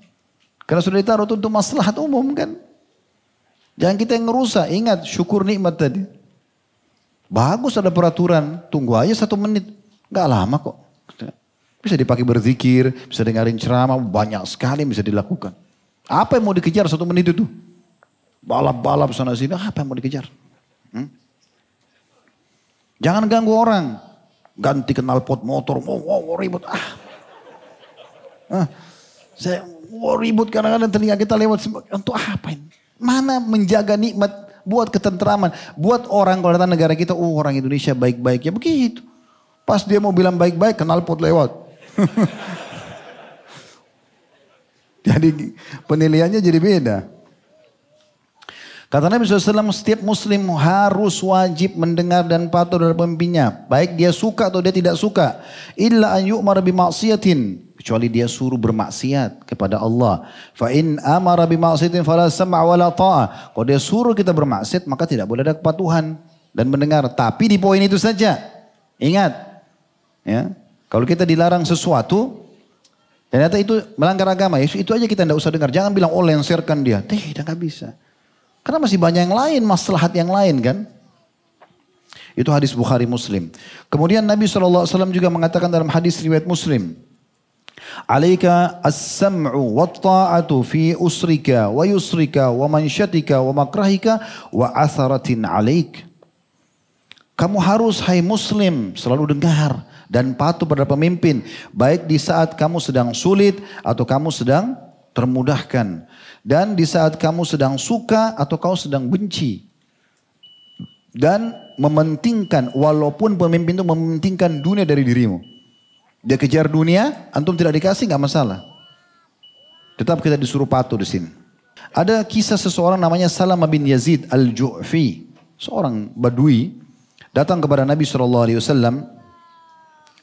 [SPEAKER 1] Karena sudah ditaruh itu untuk maslahat umum kan. Jangan kita yang ngerusak. Ingat syukur nikmat tadi. Bagus ada peraturan. Tunggu aja satu menit. Gak lama kok. Bisa dipakai berzikir, bisa dengarin ceramah, banyak sekali bisa dilakukan. Apa yang mau dikejar satu menit itu? Balap-balap sana sini, apa yang mau dikejar? Hmm? Jangan ganggu orang. Ganti kenal pot motor, mau wow, wow, ribut. Ah, saya wow, ribut kadang-kadang telinga kita lewat. Untuk apa ini? Mana menjaga nikmat, buat ketentraman. Buat orang kalau datang negara kita, oh orang Indonesia baik-baik. Ya begitu. Pas dia mau bilang baik-baik, kenal pot lewat. jadi penilaiannya jadi beda. Kata Nabi SAW, setiap muslim harus wajib mendengar dan patuh dari pemimpinnya. Baik dia suka atau dia tidak suka. Illa an yu'mar ma'siyatin kecuali dia suruh bermaksiat kepada Allah. Fa in amara ma'siyatin fala sam'a la ta'a. Kalau dia suruh kita bermaksiat maka tidak boleh ada kepatuhan dan mendengar. Tapi di poin itu saja. Ingat. Ya. Kalau kita dilarang sesuatu ternyata itu melanggar agama, ya itu aja kita tidak usah dengar. Jangan bilang oh lensirkan dia. Tidak nggak bisa. Karena masih banyak yang lain, maslahat yang lain kan. Itu hadis Bukhari Muslim. Kemudian Nabi SAW juga mengatakan dalam hadis riwayat Muslim. Alaika as-sam'u wa ta'atu fi usrika wa yusrika wa Kamu harus hai muslim selalu dengar dan patuh pada pemimpin. Baik di saat kamu sedang sulit atau kamu sedang termudahkan. Dan di saat kamu sedang suka atau kau sedang benci. Dan mementingkan walaupun pemimpin itu mementingkan dunia dari dirimu. Dia kejar dunia, antum tidak dikasih nggak masalah. Tetap kita disuruh patuh di sini. Ada kisah seseorang namanya Salama bin Yazid al-Ju'fi. Seorang badui datang kepada Nabi SAW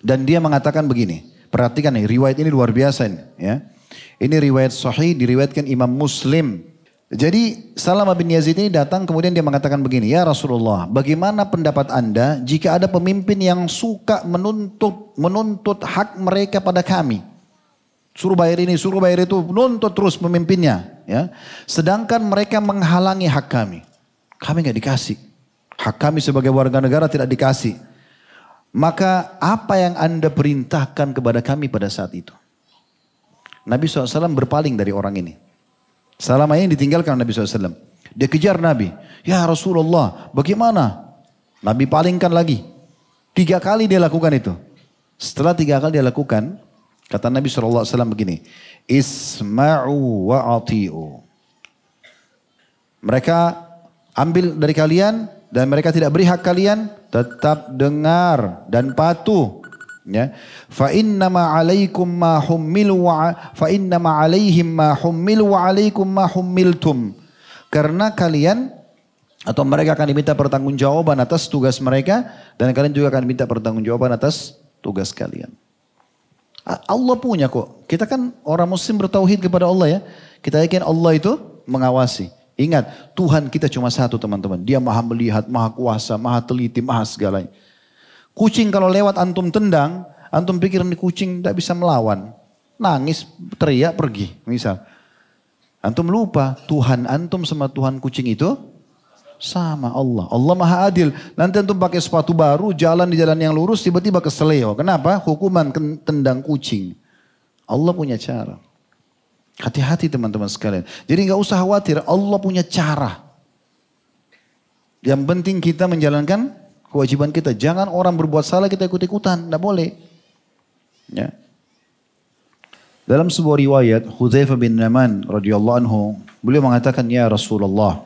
[SPEAKER 1] dan dia mengatakan begini. Perhatikan nih, riwayat ini luar biasa ini. Ya. Ini riwayat sahih, diriwayatkan Imam Muslim jadi Salama bin Yazid ini datang kemudian dia mengatakan begini, ya Rasulullah, bagaimana pendapat anda jika ada pemimpin yang suka menuntut menuntut hak mereka pada kami? Suruh bayar ini, suruh bayar itu, menuntut terus pemimpinnya. ya. Sedangkan mereka menghalangi hak kami. Kami nggak dikasih. Hak kami sebagai warga negara tidak dikasih. Maka apa yang anda perintahkan kepada kami pada saat itu? Nabi SAW berpaling dari orang ini. Selama yang ditinggalkan Nabi SAW. Dia kejar Nabi. Ya Rasulullah bagaimana? Nabi palingkan lagi. Tiga kali dia lakukan itu. Setelah tiga kali dia lakukan. Kata Nabi SAW begini. Isma'u wa Mereka ambil dari kalian dan mereka tidak beri hak kalian. Tetap dengar dan patuh ya fa inna ma alaikum ma hummilu wa fa inna ma alaihim ma hummilu wa alaikum ma hummiltum karena kalian atau mereka akan diminta pertanggungjawaban atas tugas mereka dan kalian juga akan diminta pertanggungjawaban atas tugas kalian Allah punya kok kita kan orang muslim bertauhid kepada Allah ya kita yakin Allah itu mengawasi ingat Tuhan kita cuma satu teman-teman dia maha melihat maha kuasa maha teliti maha segalanya Kucing kalau lewat antum tendang, antum pikir ini kucing tidak bisa melawan. Nangis, teriak, pergi. Misal. Antum lupa, Tuhan antum sama Tuhan kucing itu sama Allah. Allah maha adil. Nanti antum pakai sepatu baru, jalan di jalan yang lurus, tiba-tiba keseleo. Kenapa? Hukuman tendang kucing. Allah punya cara. Hati-hati teman-teman sekalian. Jadi nggak usah khawatir, Allah punya cara. Yang penting kita menjalankan kewajiban kita. Jangan orang berbuat salah kita ikut-ikutan, tidak boleh. Ya. Dalam sebuah riwayat Hudzaifah bin Naman radhiyallahu anhu, beliau mengatakan ya Rasulullah,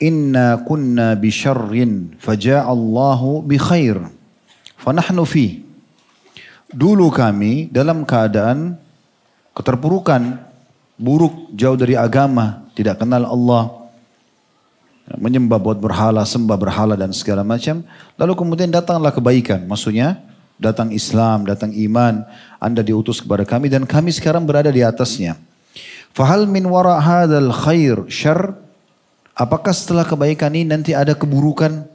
[SPEAKER 1] "Inna kunna bi syarrin faja'a Allahu bi khair." Fanahnu fi. Dulu kami dalam keadaan keterpurukan, buruk, jauh dari agama, tidak kenal Allah, menyembah buat berhala, sembah berhala dan segala macam. Lalu kemudian datanglah kebaikan, maksudnya datang Islam, datang iman. Anda diutus kepada kami dan kami sekarang berada di atasnya. Fahal min wara hadal khair syar? Apakah setelah kebaikan ini nanti ada keburukan?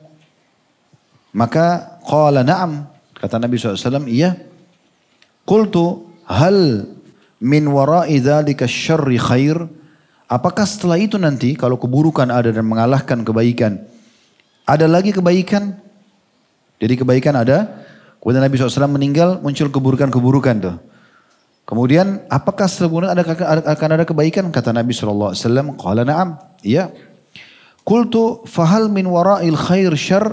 [SPEAKER 1] Maka qala na'am. Kata Nabi SAW, iya. Kultu hal min wara'i dhalika syarri khair? Apakah setelah itu nanti kalau keburukan ada dan mengalahkan kebaikan, ada lagi kebaikan? Jadi kebaikan ada, kemudian Nabi SAW meninggal muncul keburukan-keburukan tuh. Kemudian apakah setelah kemudian ada, akan ada kebaikan? Kata Nabi SAW, Qala na'am, iya. Kultu fahal min wara'il khair syar,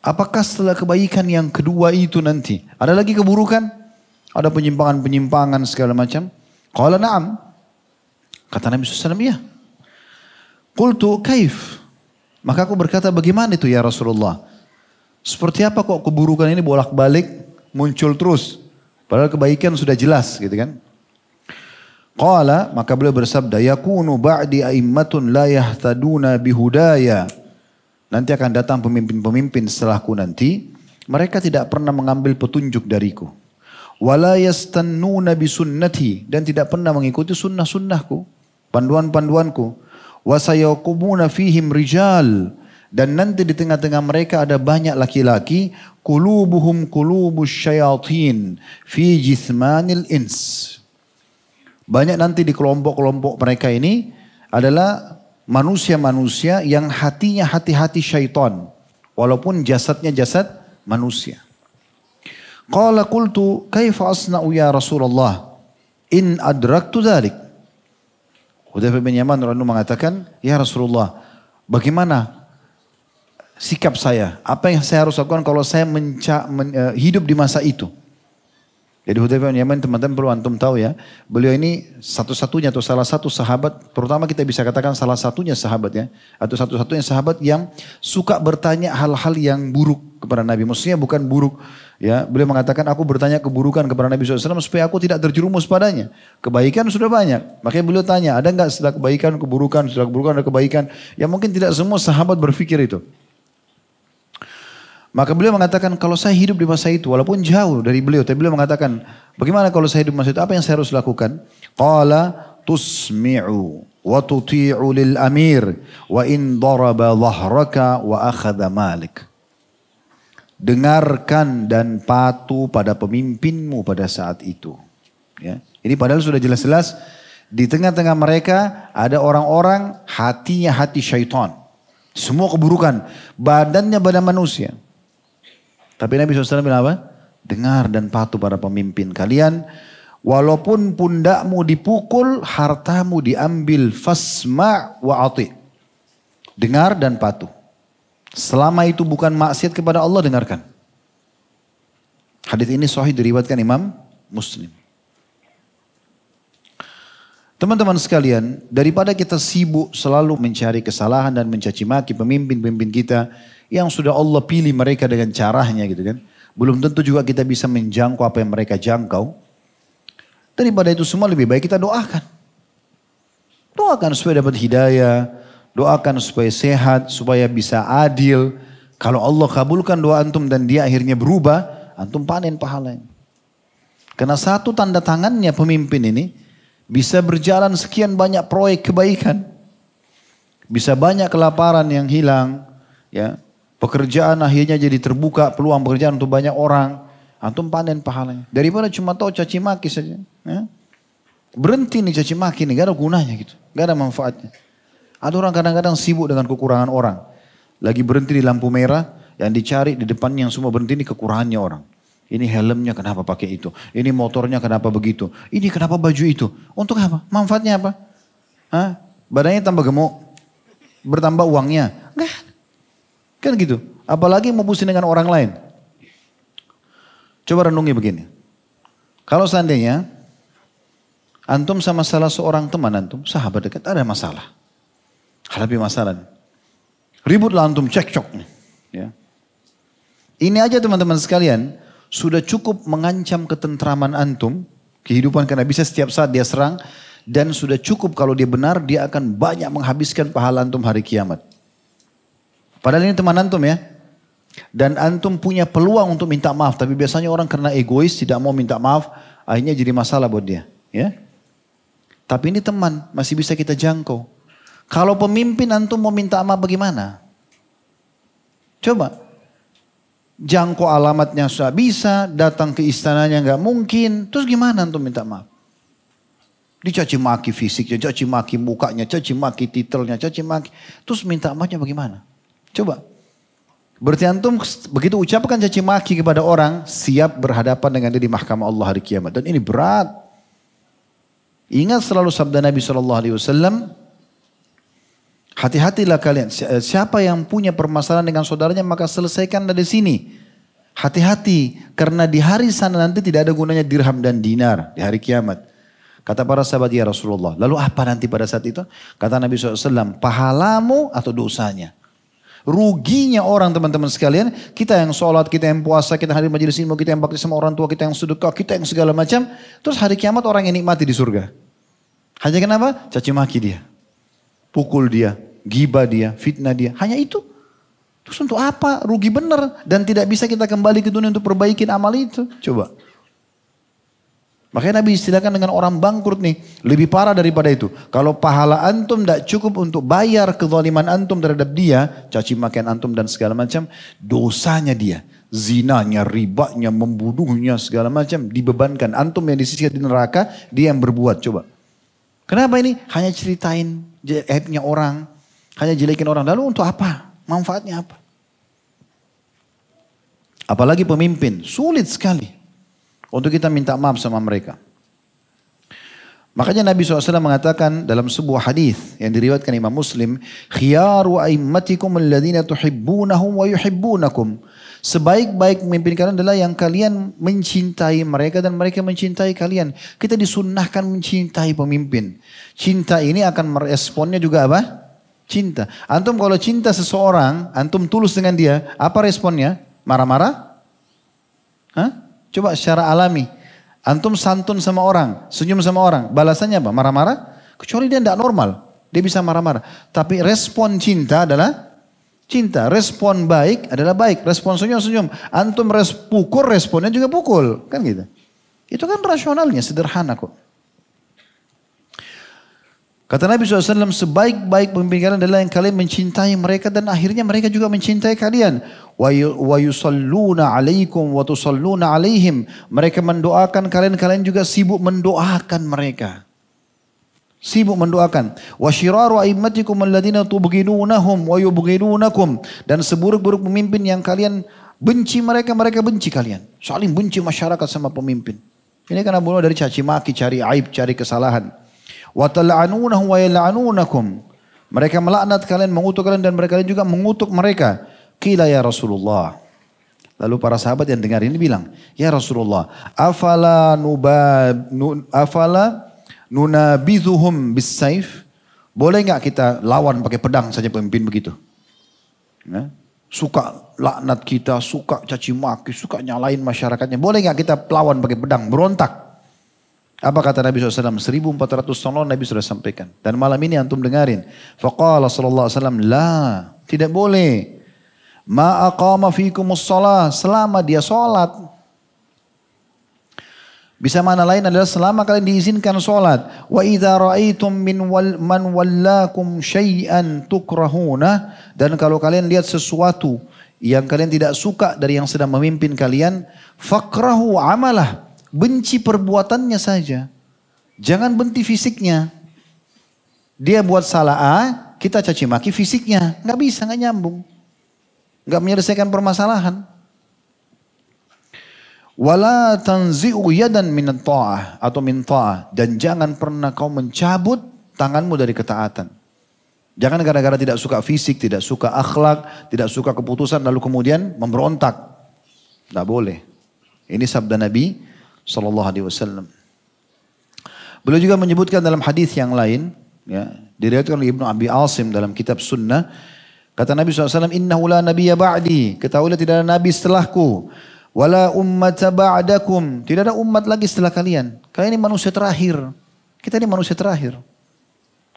[SPEAKER 1] apakah setelah kebaikan yang kedua itu nanti? Ada lagi keburukan? Ada penyimpangan-penyimpangan segala macam? Qala na'am, Kata Nabi SAW, iya. tu kaif. Maka aku berkata, bagaimana itu ya Rasulullah? Seperti apa kok keburukan ini bolak-balik muncul terus? Padahal kebaikan sudah jelas gitu kan. Qala maka beliau bersabda yakunu ba'di aimmatun la yahtaduna bihudaya. Nanti akan datang pemimpin-pemimpin setelahku nanti. Mereka tidak pernah mengambil petunjuk dariku. Wala yastannuna bisunnati. Dan tidak pernah mengikuti sunnah-sunnahku panduan-panduanku. Wasayakumuna fihim rijal. Dan nanti di tengah-tengah mereka ada banyak laki-laki. Kulubuhum kulubus syayatin fi jismanil ins. Banyak nanti di kelompok-kelompok mereka ini adalah manusia-manusia yang hatinya hati-hati syaitan. Walaupun jasadnya jasad manusia. Qala qultu kaifa asna'u ya Rasulullah in adraktu dhalik. Hudhaifah bin Yaman radhiyallahu mengatakan, "Ya Rasulullah, bagaimana sikap saya? Apa yang saya harus lakukan kalau saya men, eh, hidup di masa itu?" Jadi Hudhaifah bin Yaman teman-teman perlu antum tahu ya. Beliau ini satu-satunya atau salah satu sahabat, terutama kita bisa katakan salah satunya sahabat ya. Atau satu-satunya sahabat yang suka bertanya hal-hal yang buruk kepada Nabi. Maksudnya bukan buruk. Ya, beliau mengatakan aku bertanya keburukan kepada Nabi SAW supaya aku tidak terjerumus padanya. Kebaikan sudah banyak. Makanya beliau tanya, ada nggak setelah kebaikan, keburukan, setelah keburukan ada kebaikan. Ya mungkin tidak semua sahabat berpikir itu. Maka beliau mengatakan kalau saya hidup di masa itu walaupun jauh dari beliau tapi beliau mengatakan bagaimana kalau saya hidup di masa itu apa yang saya harus lakukan? Qala tusmi'u wa tuti'u lil amir wa in daraba dhahraka wa akhadha malik dengarkan dan patuh pada pemimpinmu pada saat itu. Ya. Ini padahal sudah jelas-jelas di tengah-tengah mereka ada orang-orang hatinya hati syaitan. Semua keburukan, badannya badan manusia. Tapi Nabi SAW bilang apa? Dengar dan patuh pada pemimpin kalian. Walaupun pundakmu dipukul, hartamu diambil. Fasma wa ati. Dengar dan patuh. Selama itu bukan maksiat kepada Allah dengarkan. Hadis ini sahih diriwatkan Imam Muslim. Teman-teman sekalian, daripada kita sibuk selalu mencari kesalahan dan mencaci maki pemimpin-pemimpin kita yang sudah Allah pilih mereka dengan caranya gitu kan. Belum tentu juga kita bisa menjangkau apa yang mereka jangkau. Daripada itu semua lebih baik kita doakan. Doakan supaya dapat hidayah, doakan supaya sehat, supaya bisa adil. Kalau Allah kabulkan doa antum dan dia akhirnya berubah, antum panen pahalanya. Karena satu tanda tangannya pemimpin ini bisa berjalan sekian banyak proyek kebaikan. Bisa banyak kelaparan yang hilang, ya. Pekerjaan akhirnya jadi terbuka peluang pekerjaan untuk banyak orang. Antum panen pahalanya. Daripada cuma tahu caci maki saja. Ya. Berhenti nih caci maki nih, gak ada gunanya gitu. Gak ada manfaatnya. Ada orang kadang-kadang sibuk dengan kekurangan orang. Lagi berhenti di lampu merah, yang dicari di depan yang semua berhenti ini kekurangannya orang. Ini helmnya kenapa pakai itu? Ini motornya kenapa begitu? Ini kenapa baju itu? Untuk apa? Manfaatnya apa? Hah? Badannya tambah gemuk, bertambah uangnya. Enggak. Kan gitu. Apalagi mau pusing dengan orang lain. Coba renungi begini. Kalau seandainya antum sama salah seorang teman antum, sahabat dekat ada masalah. Hadapi masalah. Ributlah antum cekcok nih. Ya. Ini aja teman-teman sekalian, sudah cukup mengancam ketentraman antum, kehidupan karena bisa setiap saat dia serang, dan sudah cukup kalau dia benar, dia akan banyak menghabiskan pahala antum hari kiamat. Padahal ini teman antum ya. Dan antum punya peluang untuk minta maaf, tapi biasanya orang karena egois tidak mau minta maaf, akhirnya jadi masalah buat dia. Ya, tapi ini teman, masih bisa kita jangkau. Kalau pemimpin antum mau minta maaf bagaimana? Coba. Jangkau alamatnya sudah bisa, datang ke istananya nggak mungkin. Terus gimana antum minta maaf? Dicaci maki fisiknya, caci maki mukanya, caci maki titelnya, caci maki. Terus minta maafnya bagaimana? Coba. Berarti antum begitu ucapkan caci maki kepada orang, siap berhadapan dengan dia di mahkamah Allah hari kiamat. Dan ini berat. Ingat selalu sabda Nabi Shallallahu Alaihi Wasallam, Hati-hatilah kalian. Eh, siapa yang punya permasalahan dengan saudaranya maka selesaikan dari sini. Hati-hati karena di hari sana nanti tidak ada gunanya dirham dan dinar di hari kiamat. Kata para sahabat ya Rasulullah. Lalu apa nanti pada saat itu? Kata Nabi SAW, pahalamu atau dosanya. Ruginya orang teman-teman sekalian, kita yang sholat, kita yang puasa, kita hadir majelis ilmu, kita yang bakti sama orang tua, kita yang sedekah, kita yang segala macam. Terus hari kiamat orang yang nikmati di surga. Hanya kenapa? Caci maki dia pukul dia, giba dia, fitnah dia. Hanya itu. Terus untuk apa? Rugi benar dan tidak bisa kita kembali ke dunia untuk perbaikin amal itu. Coba. Makanya Nabi istilahkan dengan orang bangkrut nih. Lebih parah daripada itu. Kalau pahala antum tidak cukup untuk bayar kezaliman antum terhadap dia. Caci makan antum dan segala macam. Dosanya dia. Zinanya, ribanya, membunuhnya segala macam. Dibebankan. Antum yang disisihkan di neraka. Dia yang berbuat. Coba. Kenapa ini? Hanya ceritain aibnya orang, hanya jelekin orang. Lalu untuk apa? Manfaatnya apa? Apalagi pemimpin, sulit sekali untuk kita minta maaf sama mereka. Makanya Nabi SAW mengatakan dalam sebuah hadis yang diriwayatkan Imam Muslim, "Khiyaru aimmatikum alladziina tuhibbunahum wa yuhibbunakum." Sebaik-baik pemimpin kalian adalah yang kalian mencintai mereka dan mereka mencintai kalian. Kita disunnahkan mencintai pemimpin. Cinta ini akan meresponnya juga apa? Cinta. Antum kalau cinta seseorang, antum tulus dengan dia, apa responnya? Marah-marah? Hah? Coba secara alami. Antum santun sama orang, senyum sama orang. Balasannya apa? Marah-marah? Kecuali dia tidak normal. Dia bisa marah-marah. Tapi respon cinta adalah Cinta, respon baik adalah baik. Respon senyum-senyum. Antum res, pukul, responnya juga pukul. Kan gitu. Itu kan rasionalnya, sederhana kok. Kata Nabi SAW, sebaik-baik pemimpin adalah yang kalian mencintai mereka dan akhirnya mereka juga mencintai kalian. Wa yusalluna alaikum wa alaihim. Mereka mendoakan kalian, kalian juga sibuk mendoakan mereka sibuk mendoakan wasyiraru aimmatikum alladziina tubghinunahum wa yubghinunakum dan seburuk-buruk pemimpin yang kalian benci mereka mereka benci kalian saling benci masyarakat sama pemimpin ini karena mulai dari caci maki cari aib cari kesalahan wa tal'anunahu wa yal'anunakum mereka melaknat kalian mengutuk kalian dan mereka juga mengutuk mereka qila ya rasulullah Lalu para sahabat yang dengar ini bilang, "Ya Rasulullah, afala nubab nu, afala Nunabizuhum bisaif. Boleh nggak kita lawan pakai pedang saja pemimpin begitu? Ya. Suka laknat kita, suka caci maki, suka nyalain masyarakatnya. Boleh nggak kita lawan pakai pedang, berontak? Apa kata Nabi SAW? 1400 tahun Nabi sudah sampaikan. Dan malam ini antum dengarin. Faqala SAW, alaihi wasallam, la, tidak boleh. Ma'aqama fikumus sholat. selama dia sholat, bisa mana lain adalah selama kalian diizinkan sholat. Wa idha ra'aitum min wal, man wallakum syai'an tukrahuna. Dan kalau kalian lihat sesuatu yang kalian tidak suka dari yang sedang memimpin kalian. Fakrahu amalah. Benci perbuatannya saja. Jangan benci fisiknya. Dia buat salah A, kita cacimaki fisiknya. Nggak bisa, nggak nyambung. Nggak menyelesaikan permasalahan. Wala tanzi'u yadan min ta'ah atau min ta'ah. Dan jangan pernah kau mencabut tanganmu dari ketaatan. Jangan gara-gara tidak suka fisik, tidak suka akhlak, tidak suka keputusan lalu kemudian memberontak. Tidak boleh. Ini sabda Nabi Sallallahu Alaihi Wasallam. Beliau juga menyebutkan dalam hadis yang lain, ya, diriwayatkan oleh Ibnu Abi Asim dalam kitab Sunnah, kata Nabi SAW, Innahu la nabiyya ba'di, ketahuilah tidak ada nabi setelahku. Wala ummat ba'dakum. Tidak ada umat lagi setelah kalian. Kalian ini manusia terakhir. Kita ini manusia terakhir.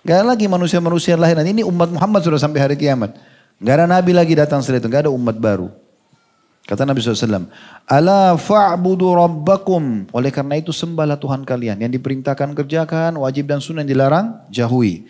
[SPEAKER 1] Gak ada lagi manusia-manusia lain. Ini umat Muhammad sudah sampai hari kiamat. Gak ada nabi lagi datang setelah itu. Gak ada umat baru. Kata Nabi SAW, Ala fa'budu rabbakum. Oleh karena itu sembahlah Tuhan kalian. Yang diperintahkan kerjakan, wajib dan sunnah yang dilarang, jauhi.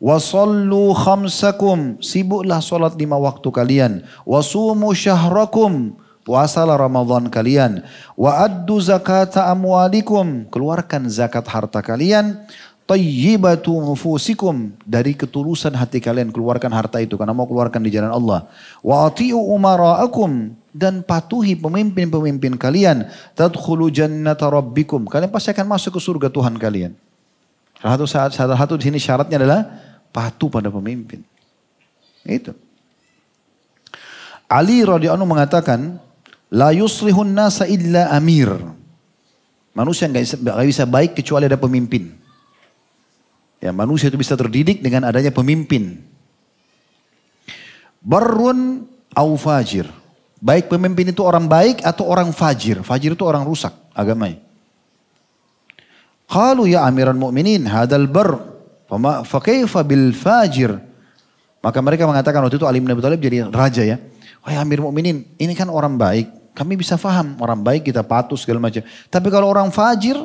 [SPEAKER 1] Wasallu khamsakum. Sibuklah solat lima waktu kalian. Wasumu syahrakum. Puasalah Ramadan kalian. Wa addu zakata amwalikum. Keluarkan zakat harta kalian. Tayyibatu nufusikum. Dari ketulusan hati kalian keluarkan harta itu. Karena mau keluarkan di jalan Allah. Wa ati'u umara'akum. Dan patuhi pemimpin-pemimpin kalian. Tadkhulu jannata rabbikum. Kalian pasti akan masuk ke surga Tuhan kalian. Salah satu, saat, salah satu di sini syaratnya adalah patuh pada pemimpin. Itu. Ali radhiyallahu mengatakan, La yuslihun nasa illa amir. Manusia nggak bisa, baik kecuali ada pemimpin. Ya manusia itu bisa terdidik dengan adanya pemimpin. Barun au fajir. Baik pemimpin itu orang baik atau orang fajir. Fajir itu orang rusak agamanya. kalau ya amiran mu'minin hadal bar. Fakaifa bil fajir. Maka mereka mengatakan waktu itu Ali bin Abi Thalib jadi raja ya. Wahai amir mu'minin ini kan orang baik. Kami bisa faham orang baik kita patuh segala macam. Tapi kalau orang fajir,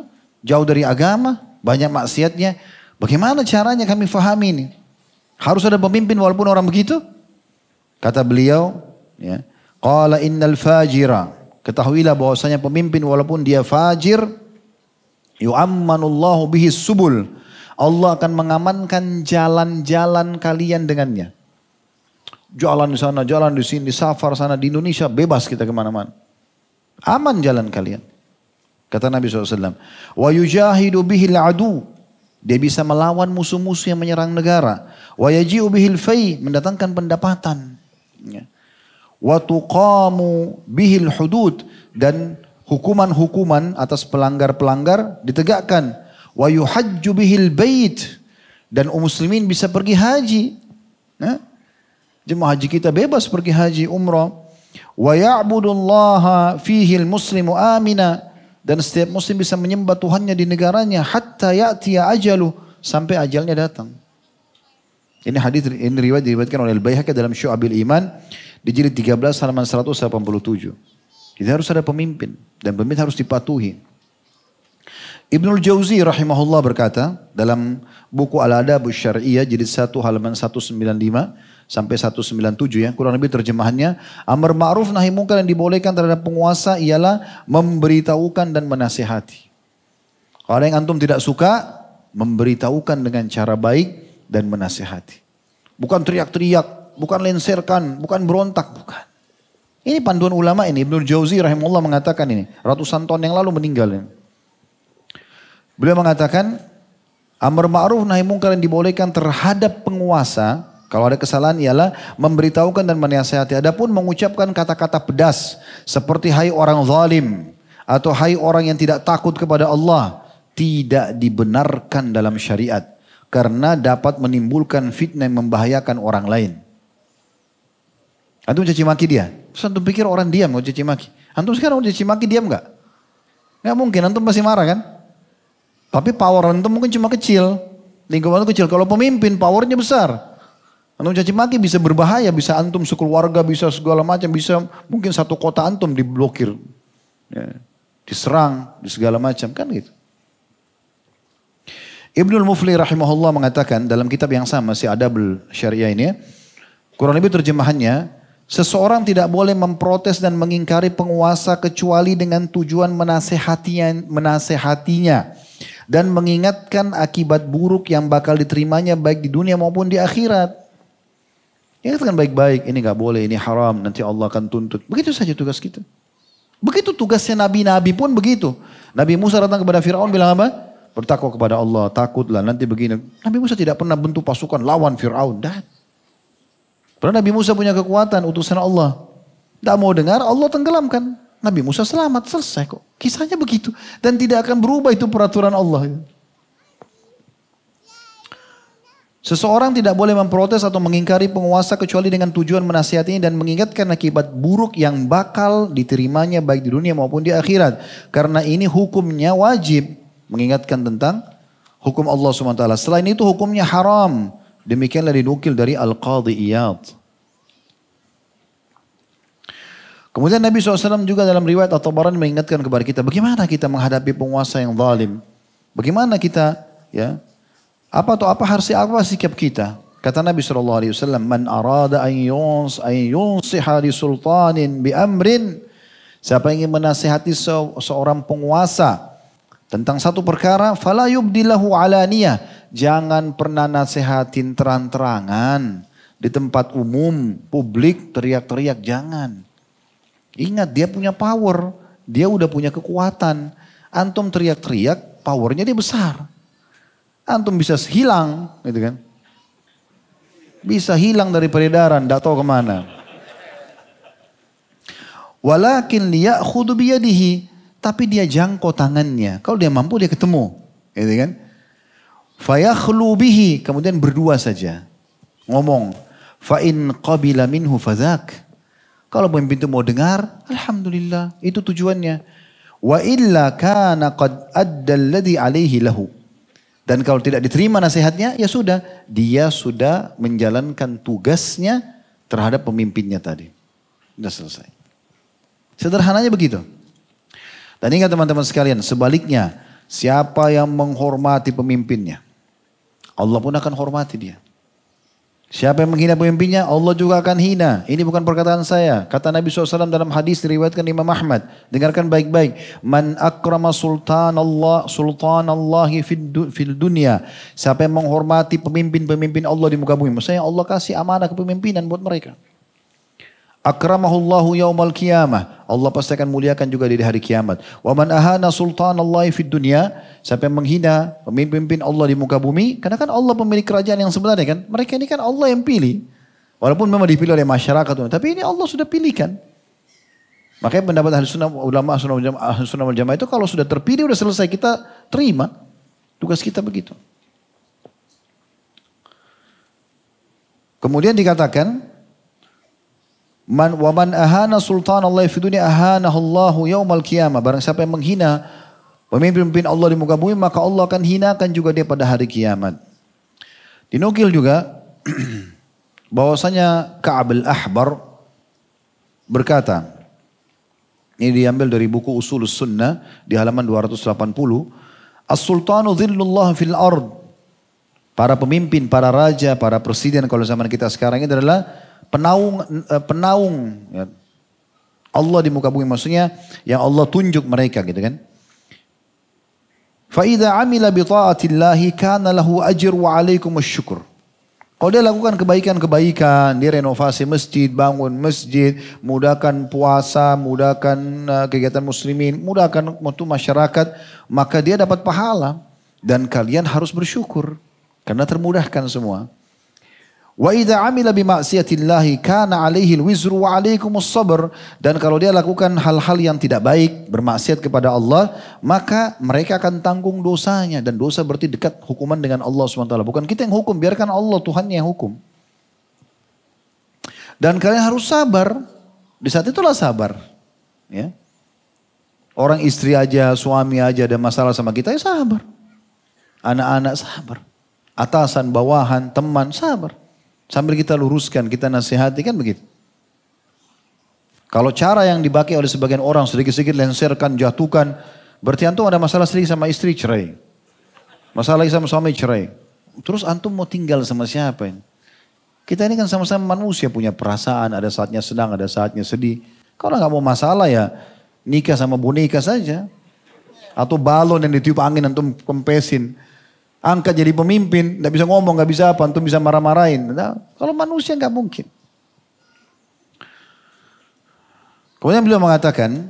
[SPEAKER 1] jauh dari agama, banyak maksiatnya, bagaimana caranya kami fahami ini? Harus ada pemimpin walaupun orang begitu? Kata beliau, ya, Qala innal fajira. Ketahuilah bahwasanya pemimpin walaupun dia fajir, yu'ammanullahu bihi subul. Allah akan mengamankan jalan-jalan kalian dengannya. Jalan di sana, jalan di sini, safar sana, di Indonesia bebas kita kemana-mana. Aman jalan kalian. Kata Nabi SAW. Wa yujahidu bihil adu. Dia bisa melawan musuh-musuh yang menyerang negara. Wa yaji'u bihil fai. Mendatangkan pendapatan. Watu ya. Wa tuqamu bihil hudud. Dan hukuman-hukuman atas pelanggar-pelanggar ditegakkan. Wa yuhajju bihil bait. Dan umuslimin bisa pergi haji. Nah. Jemaah haji kita bebas pergi haji umrah. Wa ya'budullaha fihi muslimu amina. Dan setiap muslim bisa menyembah Tuhannya di negaranya. Hatta ya'tiya ajalu. Sampai ajalnya datang. Ini hadis ini riwayat diriwayatkan oleh Al-Baihaqi dalam Syu'abil Iman di jilid 13 halaman 187. Jadi harus ada pemimpin dan pemimpin harus dipatuhi. Ibnul Jauzi rahimahullah berkata dalam buku Al-Adab Syar'iyah jilid 1 halaman 195 sampai 197 ya. Kurang lebih terjemahannya. amr ma'ruf nahi mungkar yang dibolehkan terhadap penguasa ialah memberitahukan dan menasihati. Kalau yang antum tidak suka, memberitahukan dengan cara baik dan menasihati. Bukan teriak-teriak, bukan lenserkan, bukan berontak, bukan. Ini panduan ulama ini, Ibnu Jauzi rahimullah mengatakan ini. Ratusan tahun yang lalu meninggal ini. Beliau mengatakan, amr ma'ruf nahi mungkar yang dibolehkan terhadap penguasa kalau ada kesalahan ialah memberitahukan dan menasihati. Adapun mengucapkan kata-kata pedas seperti hai orang zalim atau hai orang yang tidak takut kepada Allah tidak dibenarkan dalam syariat karena dapat menimbulkan fitnah yang membahayakan orang lain. Antum caci maki dia. Terus antum pikir orang diam mau caci maki. Antum sekarang udah caci maki diam nggak? Nggak mungkin. Antum pasti marah kan? Tapi power antum mungkin cuma kecil. Lingkungan kecil. Kalau pemimpin powernya besar. Antum caci maki bisa berbahaya, bisa antum sekeluarga, bisa segala macam, bisa mungkin satu kota antum diblokir, ya, diserang, di segala macam kan gitu. Ibnul Mufli rahimahullah mengatakan dalam kitab yang sama si Adabul Syariah ini, kurang ya, lebih terjemahannya, seseorang tidak boleh memprotes dan mengingkari penguasa kecuali dengan tujuan menasehatinya, menasehatinya dan mengingatkan akibat buruk yang bakal diterimanya baik di dunia maupun di akhirat. Ingatkan baik-baik, ini nggak boleh, ini haram, nanti Allah akan tuntut. Begitu saja tugas kita. Begitu tugasnya nabi-nabi pun begitu. Nabi Musa datang kepada Firaun bilang apa? Bertakwa kepada Allah, takutlah nanti begini. Nabi Musa tidak pernah bentuk pasukan lawan Firaun. Dan pernah Nabi Musa punya kekuatan utusan Allah. Tidak mau dengar, Allah tenggelamkan. Nabi Musa selamat, selesai kok. Kisahnya begitu. Dan tidak akan berubah itu peraturan Allah. Seseorang tidak boleh memprotes atau mengingkari penguasa kecuali dengan tujuan menasihatinya dan mengingatkan akibat buruk yang bakal diterimanya baik di dunia maupun di akhirat. Karena ini hukumnya wajib mengingatkan tentang hukum Allah SWT. Selain itu hukumnya haram. Demikianlah dinukil dari Al-Qadhi Iyad. Kemudian Nabi SAW juga dalam riwayat atau baran mengingatkan kepada kita bagaimana kita menghadapi penguasa yang zalim. Bagaimana kita ya apa atau apa harus apa sikap kita? Kata Nabi Shallallahu Alaihi Wasallam, "Man arada an yuns an yunsiha sultanin bi amrin." Siapa ingin menasihati se seorang penguasa tentang satu perkara, fala yubdilahu alaniyah. Jangan pernah nasihatin terang-terangan di tempat umum, publik teriak-teriak jangan. Ingat dia punya power, dia udah punya kekuatan. Antum teriak-teriak, powernya dia besar antum bisa hilang, gitu kan? Bisa hilang dari peredaran, tidak tahu kemana. Walakin dia khudubiyadihi, tapi dia jangkau tangannya. Kalau dia mampu dia ketemu, gitu kan? Fayakhlubihi, kemudian berdua saja. Ngomong, fa'in qabila minhu fadzak. Kalau pemimpin itu mau dengar, alhamdulillah, itu tujuannya. Wa illa kana qad adda alladhi alaihi lahu. Dan kalau tidak diterima nasihatnya, ya sudah. Dia sudah menjalankan tugasnya terhadap pemimpinnya tadi. Sudah selesai. Sederhananya begitu. Dan ingat teman-teman sekalian, sebaliknya siapa yang menghormati pemimpinnya, Allah pun akan hormati dia. Siapa yang menghina pemimpinnya, Allah juga akan hina. Ini bukan perkataan saya. Kata Nabi SAW dalam hadis diriwayatkan Imam Ahmad. Dengarkan baik-baik. Man akrama sultan Allah, sultan Allah fil dunia. Siapa yang menghormati pemimpin-pemimpin Allah di muka bumi. Maksudnya Allah kasih amanah kepemimpinan buat mereka akramahullahu yaumal qiyamah. Allah pasti akan muliakan juga di hari kiamat. Wa man ahana sultanallahi fid dunya, siapa yang menghina pemimpin-pemimpin Allah di muka bumi, karena kan Allah pemilik kerajaan yang sebenarnya kan. Mereka ini kan Allah yang pilih. Walaupun memang dipilih oleh masyarakat, tapi ini Allah sudah pilihkan. Makanya pendapat ahli sunnah ulama ahli sunnah wal jamaah itu kalau sudah terpilih sudah selesai kita terima tugas kita begitu. Kemudian dikatakan Man wa man ahana allah fi dunya ahana Allahu yaumal qiyamah. Barang siapa yang menghina pemimpin-pemimpin Allah di muka bumi maka Allah akan hinakan juga dia pada hari kiamat. Dinukil juga bahwasanya Ka'ab al-Ahbar berkata, ini diambil dari buku Usul Sunnah di halaman 280. As-sultanu dhillullah fil ard. Para pemimpin, para raja, para presiden kalau zaman kita sekarang ini adalah penaung eh, penaung ya. Allah di muka bumi maksudnya yang Allah tunjuk mereka gitu kan. Faida amila bi taatillahi kana lahu ajr wa alaikum syukur. Kalau dia lakukan kebaikan-kebaikan, dia renovasi masjid, bangun masjid, mudahkan puasa, mudahkan eh, kegiatan muslimin, mudahkan waktu masyarakat, maka dia dapat pahala. Dan kalian harus bersyukur, karena termudahkan semua. Wa idza amila bi ma'siyatillahi kana alaihi wizru wa alaikumus sabr dan kalau dia lakukan hal-hal yang tidak baik, bermaksiat kepada Allah, maka mereka akan tanggung dosanya dan dosa berarti dekat hukuman dengan Allah SWT. Bukan kita yang hukum, biarkan Allah Tuhannya yang hukum. Dan kalian harus sabar. Di saat itulah sabar. Ya. Orang istri aja, suami aja ada masalah sama kita ya sabar. Anak-anak sabar. Atasan, bawahan, teman sabar. Sambil kita luruskan, kita nasihati kan begitu. Kalau cara yang dipakai oleh sebagian orang sedikit-sedikit lenserkan, jatuhkan, berarti antum ada masalah sedikit sama istri cerai. Masalah lagi sama suami cerai. Terus antum mau tinggal sama siapa ini? Kita ini kan sama-sama manusia punya perasaan, ada saatnya senang, ada saatnya sedih. Kalau nggak mau masalah ya nikah sama boneka saja. Atau balon yang ditiup angin antum kempesin angkat jadi pemimpin, nggak bisa ngomong, nggak bisa apa, antum bisa marah-marahin. Nah, kalau manusia nggak mungkin. Kemudian beliau mengatakan,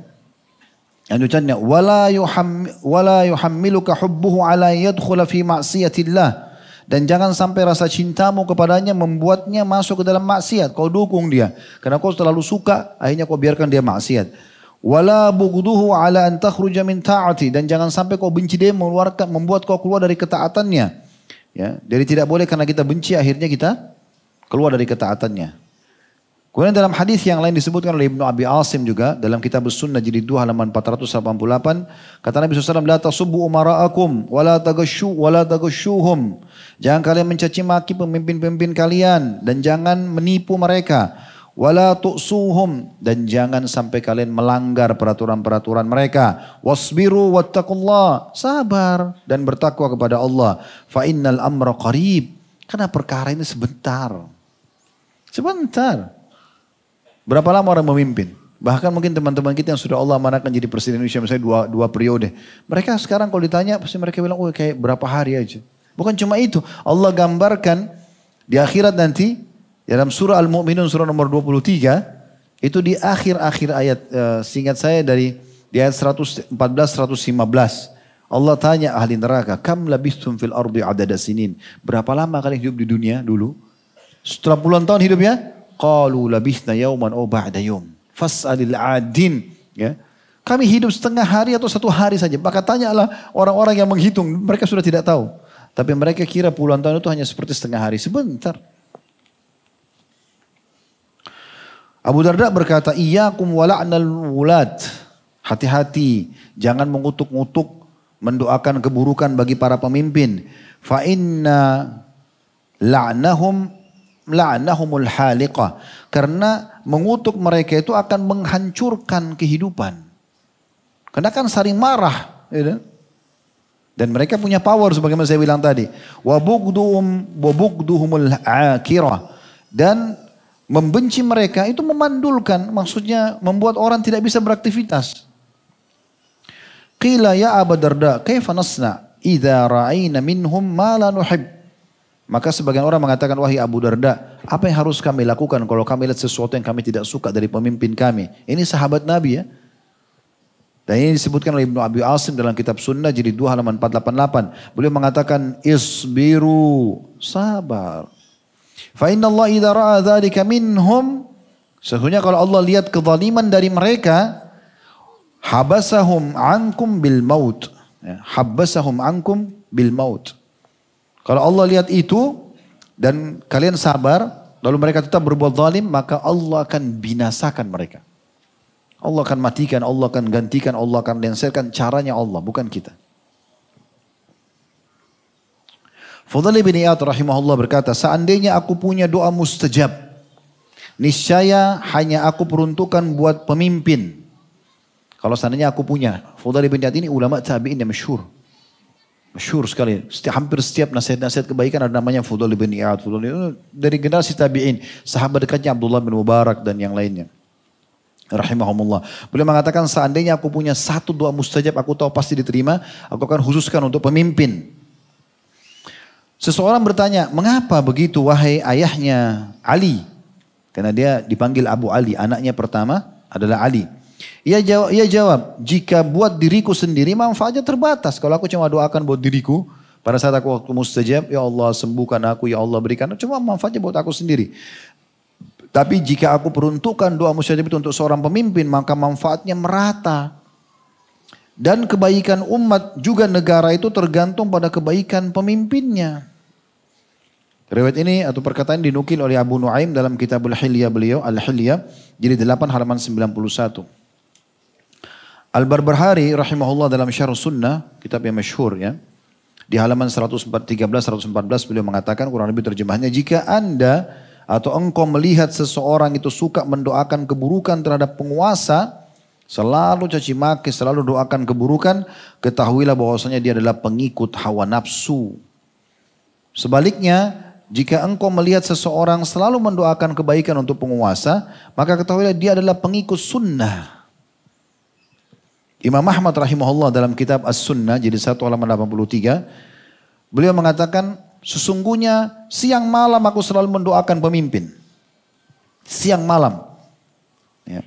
[SPEAKER 1] lanjutannya, wala yuham wala yuhammiluka hubbuhu ala yadkhula fi ma'siyatillah. Dan jangan sampai rasa cintamu kepadanya membuatnya masuk ke dalam maksiat. Kau dukung dia. Karena kau terlalu suka, akhirnya kau biarkan dia maksiat wala bughduhu ala an takhruja min ta'ati dan jangan sampai kau benci dia mengeluarkan membuat kau keluar dari ketaatannya ya dari tidak boleh karena kita benci akhirnya kita keluar dari ketaatannya kemudian dalam hadis yang lain disebutkan oleh Ibnu Abi Asim juga dalam kitab Sunnah jilid 2 halaman 488 kata Nabi SAW la tasubbu umara'akum wala tagashu wala tagashuhum jangan kalian mencaci maki pemimpin-pemimpin kalian dan jangan menipu mereka wala tu'suhum dan jangan sampai kalian melanggar peraturan-peraturan mereka wasbiru wattaqullah sabar dan bertakwa kepada Allah fa innal amra qarib karena perkara ini sebentar sebentar berapa lama orang memimpin bahkan mungkin teman-teman kita yang sudah Allah manakan jadi presiden Indonesia misalnya dua, dua periode mereka sekarang kalau ditanya pasti mereka bilang oh kayak berapa hari aja bukan cuma itu Allah gambarkan di akhirat nanti Ya, dalam surah Al-Mu'minun surah nomor 23 itu di akhir-akhir ayat e, eh, singkat saya dari di ayat 114 115 Allah tanya ahli neraka, "Kam labistum fil ardi adada sinin?" Berapa lama kalian hidup di dunia dulu? Setelah puluhan tahun hidupnya? Qalu labithna yauman aw ba'da yawm Fas'alil adin, ya. Kami hidup setengah hari atau satu hari saja. Maka tanyalah orang-orang yang menghitung. Mereka sudah tidak tahu. Tapi mereka kira puluhan tahun itu hanya seperti setengah hari. Sebentar. Abu Darda berkata, iya wala'nal wulad." Hati-hati, jangan mengutuk-ngutuk mendoakan keburukan bagi para pemimpin. Fa inna la'nahum la'nahumul haliqah. Karena mengutuk mereka itu akan menghancurkan kehidupan. Karena kan saling marah, ya. Kan? Dan mereka punya power sebagaimana saya bilang tadi. Wa bugduhum wa bugduhumul Dan Membenci mereka itu memandulkan, maksudnya membuat orang tidak bisa beraktivitas. Qila ya Abu Darda, kaifa nasna idza ra'ayna minhum ma la nuhib? Maka sebagian orang mengatakan, wahai Abu Darda, apa yang harus kami lakukan kalau kami lihat sesuatu yang kami tidak suka dari pemimpin kami? Ini sahabat Nabi ya. Dan ini disebutkan oleh Ibnu Abi Asim dalam kitab sunnah jadi 2 halaman 488. Beliau mengatakan, isbiru, sabar. Fa inna Allah idza ra'a dzalika minhum sesungguhnya kalau Allah lihat kezaliman dari mereka habasahum ankum bil maut. Ya, habasahum ankum bil maut. Kalau Allah lihat itu dan kalian sabar lalu mereka tetap berbuat zalim maka Allah akan binasakan mereka. Allah akan matikan, Allah akan gantikan, Allah akan lenserkan caranya Allah, bukan kita. Fudhal bin Iyad rahimahullah berkata, seandainya aku punya doa mustajab, niscaya hanya aku peruntukan buat pemimpin. Kalau seandainya aku punya, Fudhal bin Iyad ini ulama tabi'in yang masyhur. Masyhur sekali. Setiap, hampir setiap nasihat-nasihat kebaikan ada namanya Fudhal bin Iyad. bin Iyad eh, dari generasi tabi'in, sahabat dekatnya Abdullah bin Mubarak dan yang lainnya. Rahimahumullah. Beliau mengatakan seandainya aku punya satu doa mustajab, aku tahu pasti diterima, aku akan khususkan untuk pemimpin. Seseorang bertanya, mengapa begitu wahai ayahnya Ali? Karena dia dipanggil Abu Ali, anaknya pertama adalah Ali. Ia jawab, ia jawab, jika buat diriku sendiri manfaatnya terbatas. Kalau aku cuma doakan buat diriku, pada saat aku waktu mustajab, ya Allah sembuhkan aku, ya Allah berikan. Cuma manfaatnya buat aku sendiri. Tapi jika aku peruntukkan doa mustajab itu untuk seorang pemimpin, maka manfaatnya merata. Dan kebaikan umat juga negara itu tergantung pada kebaikan pemimpinnya. Riwayat ini atau perkataan dinukil oleh Abu Nuaim dalam Kitab al hilya beliau, al hilya jadi 8 halaman 91. al barbarhari rahimahullah dalam Syarh Sunnah, kitab yang masyhur ya. Di halaman 113 114 beliau mengatakan kurang lebih terjemahnya jika Anda atau engkau melihat seseorang itu suka mendoakan keburukan terhadap penguasa, selalu caci maki, selalu doakan keburukan, ketahuilah bahwasanya dia adalah pengikut hawa nafsu. Sebaliknya, jika engkau melihat seseorang selalu mendoakan kebaikan untuk penguasa, maka ketahuilah dia adalah pengikut sunnah. Imam Ahmad rahimahullah dalam kitab As-Sunnah jadi 1 halaman 83, beliau mengatakan sesungguhnya siang malam aku selalu mendoakan pemimpin. Siang malam. Ya.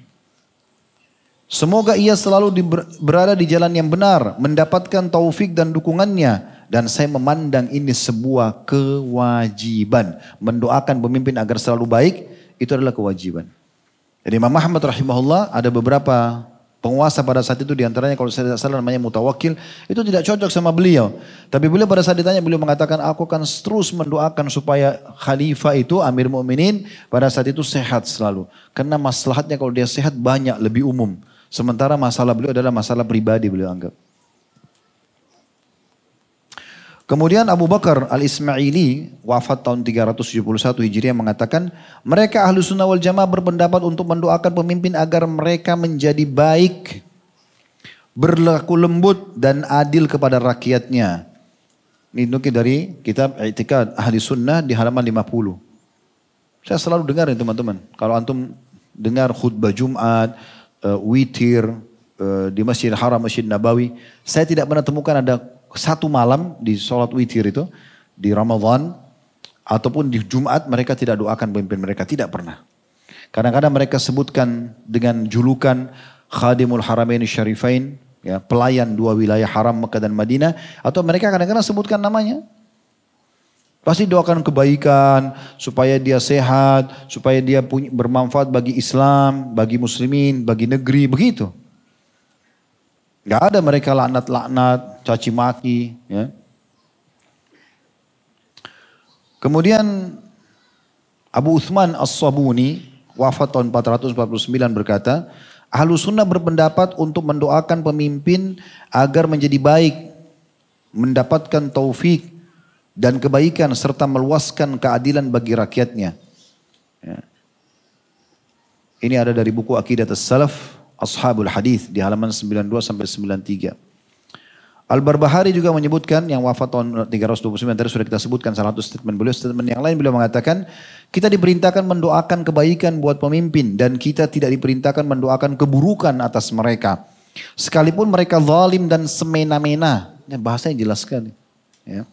[SPEAKER 1] Semoga ia selalu di, berada di jalan yang benar, mendapatkan taufik dan dukungannya, dan saya memandang ini sebuah kewajiban. Mendoakan pemimpin agar selalu baik, itu adalah kewajiban. Jadi Imam Ahmad rahimahullah ada beberapa penguasa pada saat itu diantaranya kalau saya tidak salah namanya mutawakil itu tidak cocok sama beliau. Tapi beliau pada saat ditanya beliau mengatakan aku akan terus mendoakan supaya khalifah itu Amir Mu'minin pada saat itu sehat selalu. Karena maslahatnya kalau dia sehat banyak lebih umum. Sementara masalah beliau adalah masalah pribadi beliau anggap. Kemudian Abu Bakar al-Ismaili wafat tahun 371 Hijriah mengatakan mereka ahlu sunnah wal jamaah berpendapat untuk mendoakan pemimpin agar mereka menjadi baik, berlaku lembut dan adil kepada rakyatnya. Ini dari kitab I'tikad Ahli Sunnah di halaman 50. Saya selalu dengar ya teman-teman. Kalau antum dengar khutbah Jumat, uh, witir, uh, di Masjid Haram, Masjid Nabawi. Saya tidak pernah temukan ada satu malam di sholat witir itu, di Ramadan, ataupun di Jumat mereka tidak doakan pemimpin mereka, tidak pernah. Kadang-kadang mereka sebutkan dengan julukan Khadimul Haramain Syarifain, ya, pelayan dua wilayah haram Mekah dan Madinah, atau mereka kadang-kadang sebutkan namanya, Pasti doakan kebaikan supaya dia sehat, supaya dia punya, bermanfaat bagi Islam, bagi muslimin, bagi negeri, begitu. Gak ada mereka laknat-laknat, caci maki, ya. Kemudian Abu Uthman As-Sabuni wafat tahun 449 berkata, Ahlu sunnah berpendapat untuk mendoakan pemimpin agar menjadi baik, mendapatkan taufik dan kebaikan serta meluaskan keadilan bagi rakyatnya. Ya. Ini ada dari buku Akidat As-Salaf Ashabul Hadith di halaman 92 sampai 93. Al-Barbahari juga menyebutkan yang wafat tahun 329 tadi sudah kita sebutkan salah satu statement beliau. Statement yang lain beliau mengatakan kita diperintahkan mendoakan kebaikan buat pemimpin dan kita tidak diperintahkan mendoakan keburukan atas mereka. Sekalipun mereka zalim dan semena-mena. Ya, bahasanya jelas sekali. Ya.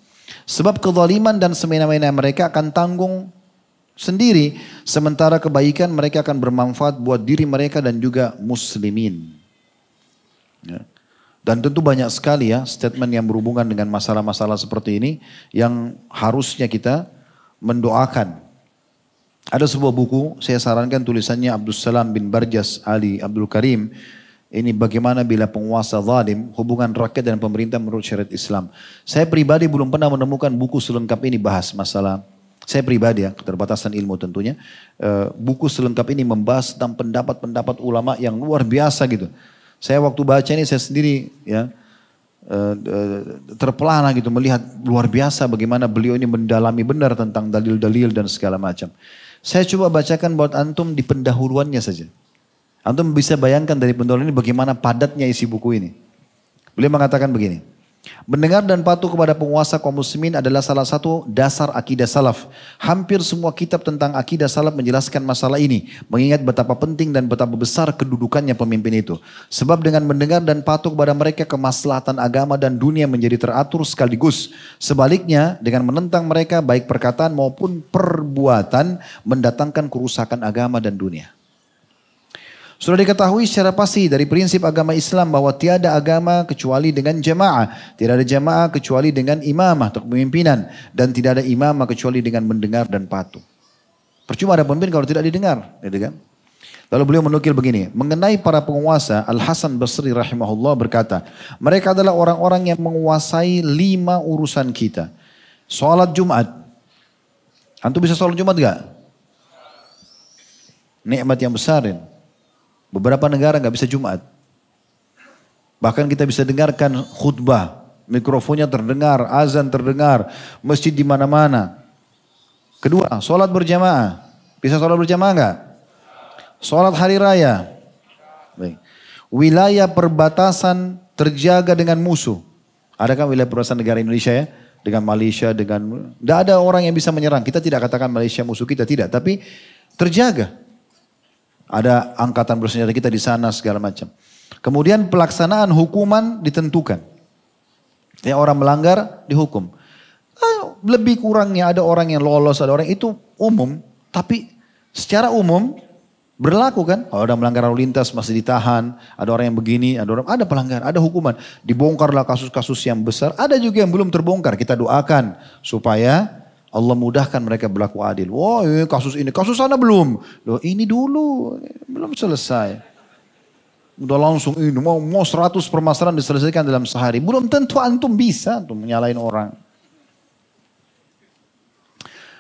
[SPEAKER 1] Sebab kezaliman dan semena-mena mereka akan tanggung sendiri. Sementara kebaikan mereka akan bermanfaat buat diri mereka dan juga muslimin. Ya. Dan tentu banyak sekali ya statement yang berhubungan dengan masalah-masalah seperti ini yang harusnya kita mendoakan. Ada sebuah buku, saya sarankan tulisannya Abdul Salam bin Barjas Ali Abdul Karim. Ini bagaimana bila penguasa zalim, hubungan rakyat dan pemerintah menurut syariat Islam. Saya pribadi belum pernah menemukan buku selengkap ini bahas masalah saya pribadi ya, keterbatasan ilmu tentunya, eh, buku selengkap ini membahas tentang pendapat-pendapat ulama yang luar biasa gitu. Saya waktu baca ini saya sendiri ya eh, eh, terpelana gitu melihat luar biasa bagaimana beliau ini mendalami benar tentang dalil-dalil dan segala macam. Saya coba bacakan buat antum di pendahuluannya saja. Antum bisa bayangkan dari pendahuluan ini bagaimana padatnya isi buku ini. Beliau mengatakan begini. Mendengar dan patuh kepada penguasa kaum muslimin adalah salah satu dasar akidah salaf. Hampir semua kitab tentang akidah salaf menjelaskan masalah ini, mengingat betapa penting dan betapa besar kedudukannya pemimpin itu. Sebab dengan mendengar dan patuh kepada mereka kemaslahatan agama dan dunia menjadi teratur sekaligus. Sebaliknya, dengan menentang mereka baik perkataan maupun perbuatan mendatangkan kerusakan agama dan dunia. Sudah diketahui secara pasti dari prinsip agama Islam bahwa tiada agama kecuali dengan jemaah, Tidak ada jemaah kecuali dengan imamah atau kepemimpinan. Dan tidak ada imamah kecuali dengan mendengar dan patuh. Percuma ada pemimpin kalau tidak didengar. Gitu kan? Lalu beliau menukil begini, mengenai para penguasa Al-Hasan Basri rahimahullah berkata, mereka adalah orang-orang yang menguasai lima urusan kita. Salat Jumat. Antum bisa salat Jumat gak? Nikmat yang besarin. Beberapa negara nggak bisa Jumat. Bahkan kita bisa dengarkan khutbah, mikrofonnya terdengar, azan terdengar, masjid di mana-mana. Kedua, sholat berjamaah. Bisa sholat berjamaah nggak? Sholat hari raya. Baik. Wilayah perbatasan terjaga dengan musuh. Ada kan wilayah perbatasan negara Indonesia ya? Dengan Malaysia, dengan... Tidak ada orang yang bisa menyerang. Kita tidak katakan Malaysia musuh kita, tidak. Tapi terjaga. Ada angkatan bersenjata kita di sana segala macam. Kemudian pelaksanaan hukuman ditentukan. Ya orang melanggar dihukum. Eh, lebih kurangnya ada orang yang lolos, ada orang itu umum. Tapi secara umum berlaku kan. Kalau ada melanggar lalu lintas masih ditahan, ada orang yang begini, ada orang ada pelanggaran, ada hukuman. Dibongkarlah kasus-kasus yang besar, ada juga yang belum terbongkar. Kita doakan supaya Allah mudahkan mereka berlaku adil. Wah, wow, eh, kasus ini, kasus sana belum. Loh, ini dulu, eh, belum selesai. Udah langsung ini, mau, mau 100 permasalahan diselesaikan dalam sehari. Belum tentu antum bisa untuk menyalain orang.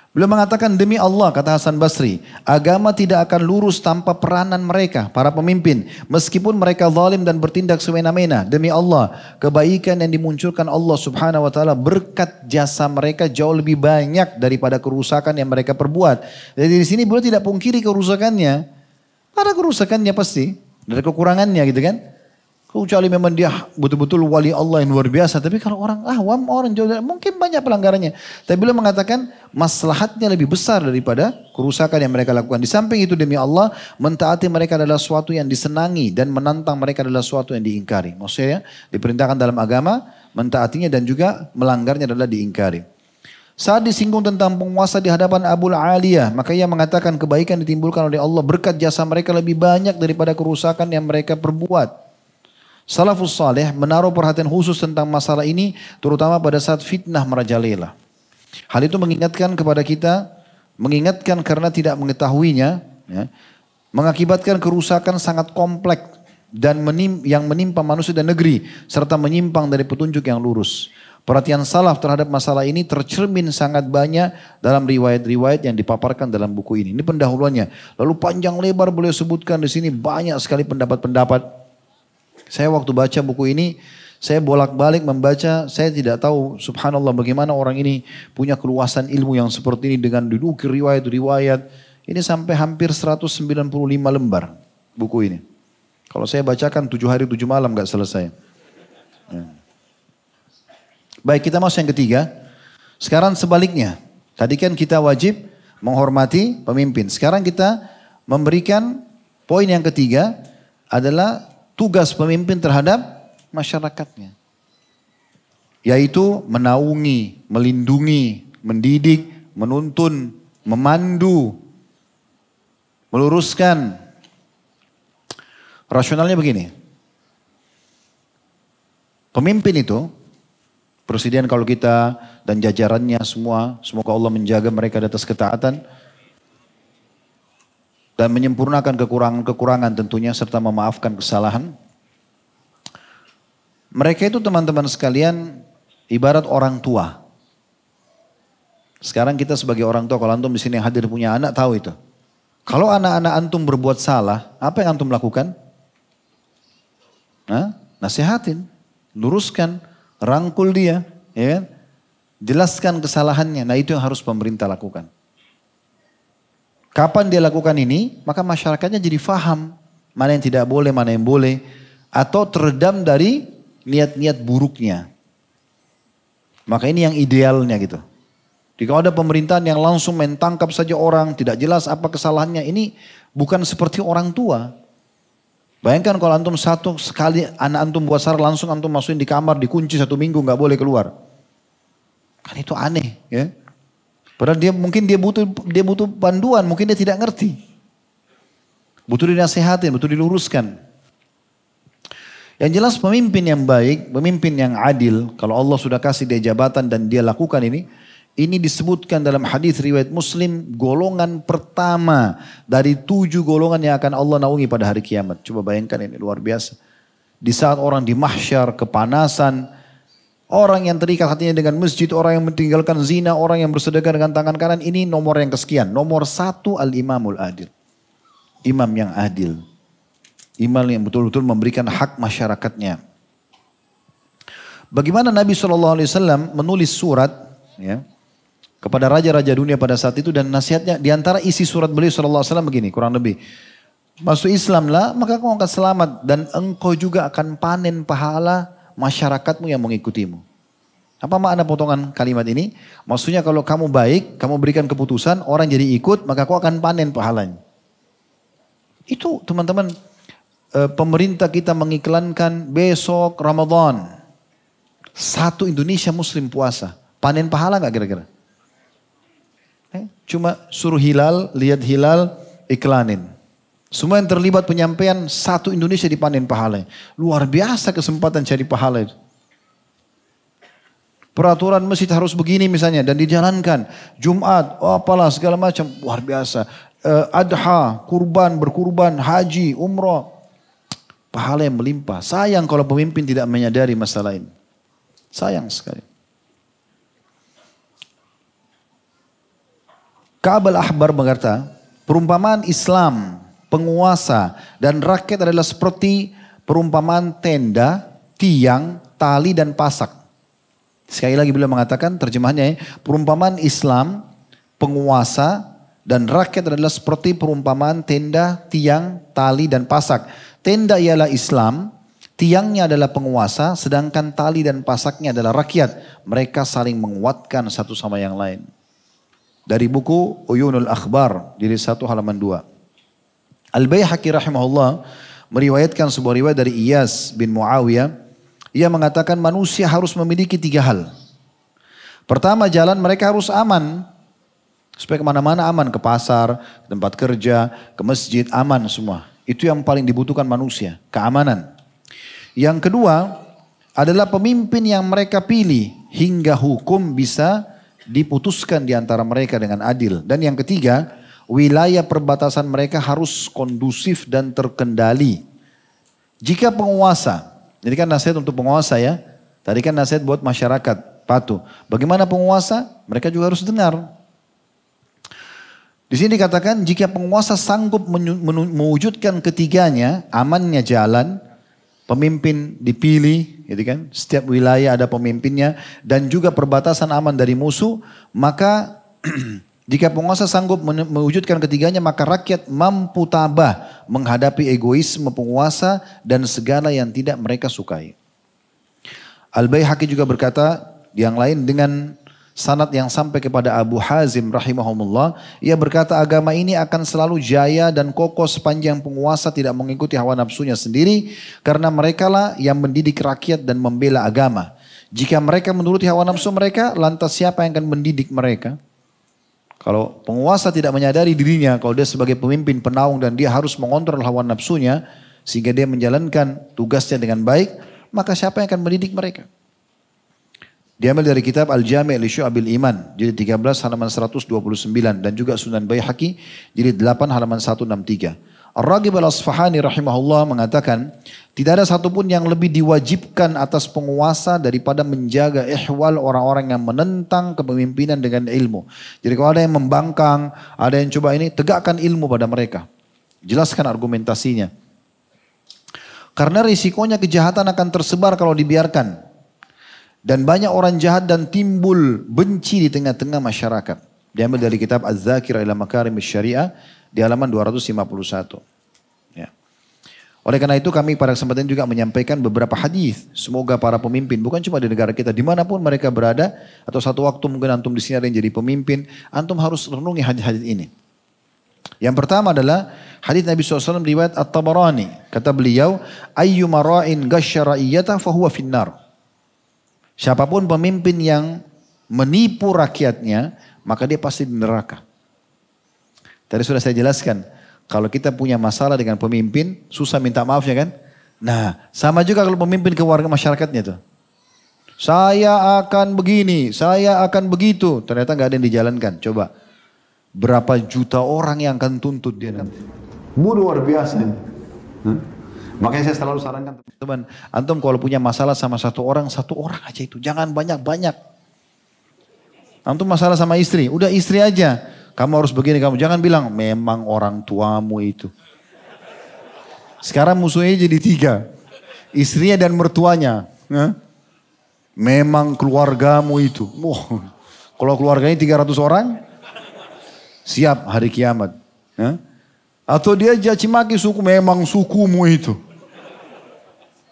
[SPEAKER 1] Beliau mengatakan demi Allah kata Hasan Basri, agama tidak akan lurus tanpa peranan mereka, para pemimpin. Meskipun mereka zalim dan bertindak semena-mena, demi Allah, kebaikan yang dimunculkan Allah Subhanahu wa taala berkat jasa mereka jauh lebih banyak daripada kerusakan yang mereka perbuat. Jadi di sini beliau tidak pungkiri kerusakannya. Ada kerusakannya pasti, dari kekurangannya gitu kan. Kecuali memang dia betul-betul wali Allah yang luar biasa. Tapi kalau orang awam, orang jauh mungkin banyak pelanggarannya. Tapi beliau mengatakan maslahatnya lebih besar daripada kerusakan yang mereka lakukan. Di samping itu demi Allah, mentaati mereka adalah suatu yang disenangi dan menantang mereka adalah suatu yang diingkari. Maksudnya diperintahkan dalam agama, mentaatinya dan juga melanggarnya adalah diingkari. Saat disinggung tentang penguasa di hadapan Abu Aliyah, maka ia mengatakan kebaikan ditimbulkan oleh Allah berkat jasa mereka lebih banyak daripada kerusakan yang mereka perbuat. Salafus Saleh menaruh perhatian khusus tentang masalah ini terutama pada saat fitnah merajalela. Hal itu mengingatkan kepada kita, mengingatkan karena tidak mengetahuinya, ya, mengakibatkan kerusakan sangat kompleks dan menim, yang menimpa manusia dan negeri serta menyimpang dari petunjuk yang lurus. Perhatian salaf terhadap masalah ini tercermin sangat banyak dalam riwayat-riwayat yang dipaparkan dalam buku ini. Ini pendahuluannya. Lalu panjang lebar boleh sebutkan di sini banyak sekali pendapat-pendapat saya waktu baca buku ini, saya bolak-balik membaca, saya tidak tahu subhanallah bagaimana orang ini punya keluasan ilmu yang seperti ini dengan duduk riwayat-riwayat. Ini sampai hampir 195 lembar buku ini. Kalau saya bacakan 7 hari 7 malam gak selesai. Ya. Baik kita masuk yang ketiga. Sekarang sebaliknya. Tadi kan kita wajib menghormati pemimpin. Sekarang kita memberikan poin yang ketiga adalah tugas pemimpin terhadap masyarakatnya. Yaitu menaungi, melindungi, mendidik, menuntun, memandu, meluruskan. Rasionalnya begini. Pemimpin itu, presiden kalau kita dan jajarannya semua, semoga Allah menjaga mereka di atas ketaatan dan menyempurnakan kekurangan-kekurangan tentunya serta memaafkan kesalahan. Mereka itu teman-teman sekalian ibarat orang tua. Sekarang kita sebagai orang tua kalau antum di sini hadir punya anak tahu itu. Kalau anak-anak antum berbuat salah, apa yang antum lakukan? Nah, nasihatin, luruskan, rangkul dia, ya kan? Jelaskan kesalahannya. Nah, itu yang harus pemerintah lakukan. Kapan dia lakukan ini, maka masyarakatnya jadi faham mana yang tidak boleh, mana yang boleh. Atau teredam dari niat-niat buruknya. Maka ini yang idealnya gitu. Jika ada pemerintahan yang langsung mentangkap saja orang, tidak jelas apa kesalahannya, ini bukan seperti orang tua. Bayangkan kalau antum satu sekali anak antum buat sar langsung antum masukin di kamar dikunci satu minggu nggak boleh keluar. Kan itu aneh ya. Padahal dia mungkin dia butuh dia butuh panduan, mungkin dia tidak ngerti. Butuh dinasehatin, butuh diluruskan. Yang jelas pemimpin yang baik, pemimpin yang adil, kalau Allah sudah kasih dia jabatan dan dia lakukan ini, ini disebutkan dalam hadis riwayat Muslim golongan pertama dari tujuh golongan yang akan Allah naungi pada hari kiamat. Coba bayangkan ini luar biasa. Di saat orang di mahsyar, kepanasan, Orang yang terikat hatinya dengan masjid, orang yang meninggalkan zina, orang yang bersedekah dengan tangan kanan ini nomor yang kesekian. Nomor satu al-imamul adil. Imam yang adil. Imam yang betul-betul memberikan hak masyarakatnya. Bagaimana Nabi SAW menulis surat ya, kepada raja-raja dunia pada saat itu dan nasihatnya diantara isi surat beliau SAW begini kurang lebih. Masuk Islamlah maka kau akan selamat dan engkau juga akan panen pahala masyarakatmu yang mengikutimu. Apa makna potongan kalimat ini? Maksudnya kalau kamu baik, kamu berikan keputusan, orang jadi ikut, maka kau akan panen pahalanya. Itu teman-teman, eh, pemerintah kita mengiklankan besok Ramadan. Satu Indonesia Muslim puasa. Panen pahala nggak kira-kira? Eh, cuma suruh hilal, lihat hilal, iklanin. Semua yang terlibat penyampaian satu Indonesia dipanen pahala. Luar biasa kesempatan cari pahala Peraturan masjid harus begini misalnya dan dijalankan. Jumat, oh apalah segala macam. Luar biasa. Uh, adha, kurban, berkurban, haji, umroh, Pahala yang melimpah. Sayang kalau pemimpin tidak menyadari masalah ini. Sayang sekali. Kabel Ahbar berkata, perumpamaan Islam penguasa dan rakyat adalah seperti perumpamaan tenda, tiang, tali dan pasak. Sekali lagi beliau mengatakan terjemahannya ya, perumpamaan Islam, penguasa dan rakyat adalah seperti perumpamaan tenda, tiang, tali dan pasak. Tenda ialah Islam, tiangnya adalah penguasa, sedangkan tali dan pasaknya adalah rakyat. Mereka saling menguatkan satu sama yang lain. Dari buku Uyunul Akhbar, jadi satu halaman dua. Al-Bayhaqi rahimahullah meriwayatkan sebuah riwayat dari Iyas bin Muawiyah. Ia mengatakan manusia harus memiliki tiga hal. Pertama jalan mereka harus aman. Supaya kemana-mana aman. Ke pasar, ke tempat kerja, ke masjid, aman semua. Itu yang paling dibutuhkan manusia. Keamanan. Yang kedua adalah pemimpin yang mereka pilih. Hingga hukum bisa diputuskan di antara mereka dengan adil. Dan yang ketiga wilayah perbatasan mereka harus kondusif dan terkendali. Jika penguasa, jadi kan nasihat untuk penguasa ya, tadi kan nasihat buat masyarakat, patuh. Bagaimana penguasa? Mereka juga harus dengar. Di sini dikatakan jika penguasa sanggup mewujudkan ketiganya, amannya jalan, pemimpin dipilih, gitu kan? Setiap wilayah ada pemimpinnya dan juga perbatasan aman dari musuh, maka Jika penguasa sanggup mewujudkan ketiganya maka rakyat mampu tabah menghadapi egoisme penguasa dan segala yang tidak mereka sukai. Al-Baihaqi juga berkata yang lain dengan sanat yang sampai kepada Abu Hazim rahimahumullah. Ia berkata agama ini akan selalu jaya dan kokoh sepanjang penguasa tidak mengikuti hawa nafsunya sendiri karena merekalah yang mendidik rakyat dan membela agama. Jika mereka menuruti hawa nafsu mereka, lantas siapa yang akan mendidik mereka? Kalau penguasa tidak menyadari dirinya, kalau dia sebagai pemimpin penaung dan dia harus mengontrol hawa nafsunya, sehingga dia menjalankan tugasnya dengan baik, maka siapa yang akan mendidik mereka? Diambil dari kitab Al-Jami' li Syu'abil Iman, jilid 13 halaman 129 dan juga Sunan Haki, jadi 8 halaman 163 ar al-Asfahani rahimahullah mengatakan, tidak ada satupun yang lebih diwajibkan atas penguasa daripada menjaga ihwal orang-orang yang menentang kepemimpinan dengan ilmu. Jadi kalau ada yang membangkang, ada yang coba ini, tegakkan ilmu pada mereka. Jelaskan argumentasinya. Karena risikonya kejahatan akan tersebar kalau dibiarkan. Dan banyak orang jahat dan timbul benci di tengah-tengah masyarakat. Diambil dari kitab az zakir ila Makarim Syariah di halaman 251. Ya. Oleh karena itu kami pada kesempatan juga menyampaikan beberapa hadis. Semoga para pemimpin bukan cuma di negara kita, dimanapun mereka berada atau satu waktu mungkin antum di sini ada yang jadi pemimpin, antum harus renungi hadis-hadis ini. Yang pertama adalah hadis Nabi SAW riwayat At-Tabarani. Kata beliau, ayu mara'in gasyara fahuwa finnar. Siapapun pemimpin yang menipu rakyatnya, maka dia pasti di neraka. Tadi sudah saya jelaskan, kalau kita punya masalah dengan pemimpin, susah minta maafnya kan? Nah, sama juga kalau pemimpin ke warga masyarakatnya tuh. Saya akan begini, saya akan begitu. Ternyata nggak ada yang dijalankan. Coba, berapa juta orang yang akan tuntut dia nanti. Bu luar biasa Hmm? Makanya saya selalu sarankan teman teman, antum kalau punya masalah sama satu orang, satu orang aja itu. Jangan banyak-banyak. Antum masalah sama istri, udah istri aja. Kamu harus begini, kamu jangan bilang memang orang tuamu itu. Sekarang musuhnya jadi tiga. Istrinya dan mertuanya. Memang keluargamu itu. Wow. Kalau keluarganya 300 orang, siap hari kiamat. Atau dia jadi maki suku, memang sukumu itu.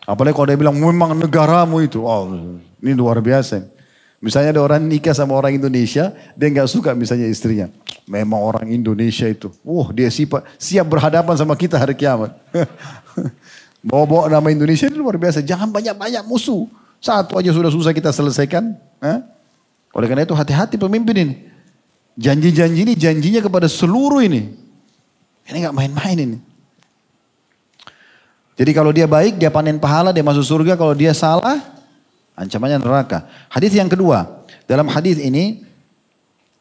[SPEAKER 1] Apalagi kalau dia bilang memang negaramu itu. Oh, ini luar biasa. Misalnya ada orang nikah sama orang Indonesia, dia nggak suka misalnya istrinya. Memang orang Indonesia itu, wah dia siapa? siap berhadapan sama kita hari kiamat. Bawa-bawa nama Indonesia itu luar biasa. Jangan banyak-banyak musuh. Satu aja sudah susah kita selesaikan. Hah? Oleh karena itu hati-hati pemimpin ini. Janji-janji ini janjinya kepada seluruh ini. Ini nggak main-main ini. Jadi kalau dia baik dia panen pahala dia masuk surga. Kalau dia salah Ancamannya neraka. Hadis yang kedua, dalam hadis ini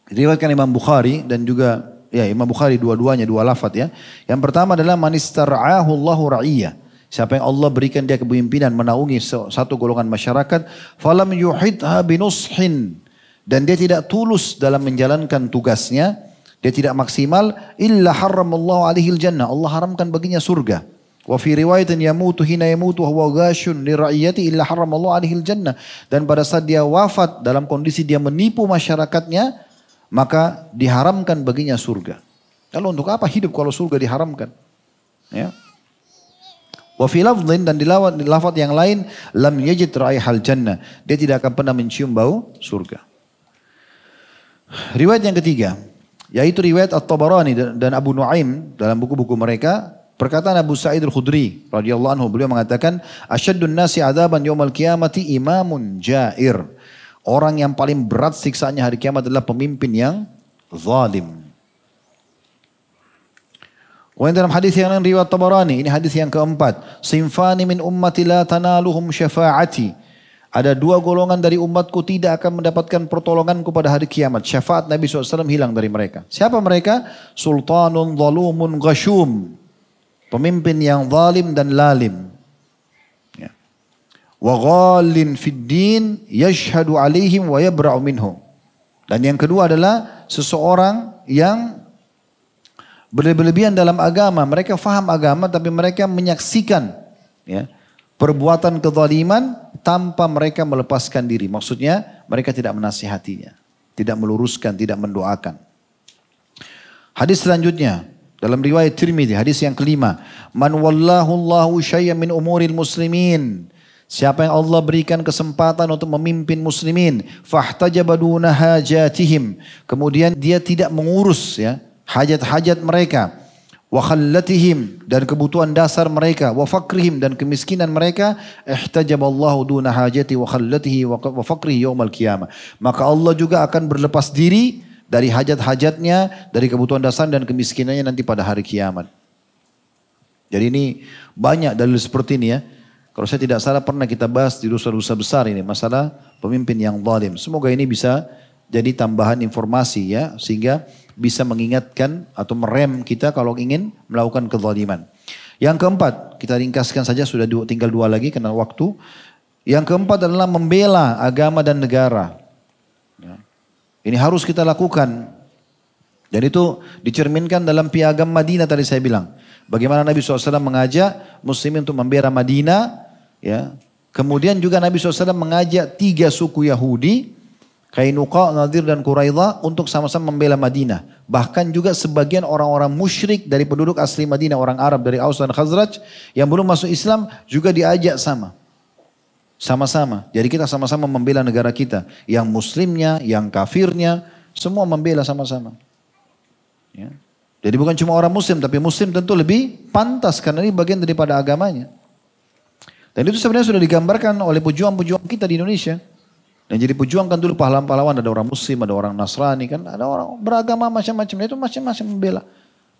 [SPEAKER 1] diriwayatkan Imam Bukhari dan juga ya Imam Bukhari dua-duanya dua lafat ya. Yang pertama adalah manistar'ahu Allahu ra'iyah. Siapa yang Allah berikan dia kepemimpinan menaungi satu golongan masyarakat, falam yuhidha binushin dan dia tidak tulus dalam menjalankan tugasnya, dia tidak maksimal, illa haramallahu alaihi jannah. Allah haramkan baginya surga. Wa fi riwayatin yamutu hina yamutu huwa ghashun li ra'iyati illa haramallahu alaihi jannah. Dan pada saat dia wafat dalam kondisi dia menipu masyarakatnya, maka diharamkan baginya surga. Lalu untuk apa hidup kalau surga diharamkan? Ya. Wa fi lafdhin dan di lafaz yang lain lam yajid raihal jannah. Dia tidak akan pernah mencium bau surga. Riwayat yang ketiga yaitu riwayat At-Tabarani dan Abu Nuaim dalam buku-buku mereka Perkataan Abu Sa'id Al-Khudri radhiyallahu anhu beliau mengatakan asyaddun nasi adaban yaumil qiyamati imamun jair. Orang yang paling berat siksaannya hari kiamat adalah pemimpin yang zalim. Wa dalam hadis yang lain riwayat Tabarani, ini hadis yang keempat. Sinfani min ummati la tanaluhum syafa'ati. Ada dua golongan dari umatku tidak akan mendapatkan pertolonganku pada hari kiamat. Syafaat Nabi SAW hilang dari mereka. Siapa mereka? Sultanun zalumun ghasyum. Pemimpin yang zalim dan lalim. Ya. Wa ghalin fid din yashhadu alaihim wa yabra'u minhum. Dan yang kedua adalah seseorang yang berlebihan dalam agama. Mereka faham agama tapi mereka menyaksikan ya, perbuatan kezaliman tanpa mereka melepaskan diri. Maksudnya mereka tidak menasihatinya. Tidak meluruskan, tidak mendoakan. Hadis selanjutnya. Dalam riwayat Tirmidzi hadis yang kelima, man wallahu Allahu min umuril muslimin. Siapa yang Allah berikan kesempatan untuk memimpin muslimin, fahtajabaduna hajatihim. Kemudian dia tidak mengurus ya hajat-hajat mereka, wa khallatihim dan kebutuhan dasar mereka, wa fakrihim dan kemiskinan mereka, ihtajaballahu duna hajati wa khallatihi wa fakrihi yaumil qiyamah. Maka Allah juga akan berlepas diri dari hajat-hajatnya, dari kebutuhan dasar dan kemiskinannya nanti pada hari kiamat. Jadi ini banyak dalil seperti ini ya. Kalau saya tidak salah pernah kita bahas di dosa-dosa besar ini masalah pemimpin yang zalim. Semoga ini bisa jadi tambahan informasi ya sehingga bisa mengingatkan atau merem kita kalau ingin melakukan kezaliman. Yang keempat, kita ringkaskan saja sudah tinggal dua lagi karena waktu. Yang keempat adalah membela agama dan negara. Ini harus kita lakukan. Dan itu dicerminkan dalam piagam Madinah tadi saya bilang. Bagaimana Nabi SAW mengajak muslimin untuk membela Madinah. Ya. Kemudian juga Nabi SAW mengajak tiga suku Yahudi. Kainuqa, Nadir dan Quraidah untuk sama-sama membela Madinah. Bahkan juga sebagian orang-orang musyrik dari penduduk asli Madinah, orang Arab dari Aus dan Khazraj yang belum masuk Islam juga diajak sama. Sama-sama. Jadi kita sama-sama membela negara kita. Yang muslimnya, yang kafirnya, semua membela sama-sama. Ya. Jadi bukan cuma orang muslim, tapi muslim tentu lebih pantas karena ini bagian daripada agamanya. Dan itu sebenarnya sudah digambarkan oleh pejuang-pejuang kita di Indonesia. Dan jadi pejuang kan dulu pahlawan-pahlawan ada orang muslim, ada orang Nasrani kan, ada orang beragama macam-macam. Itu macam-macam membela.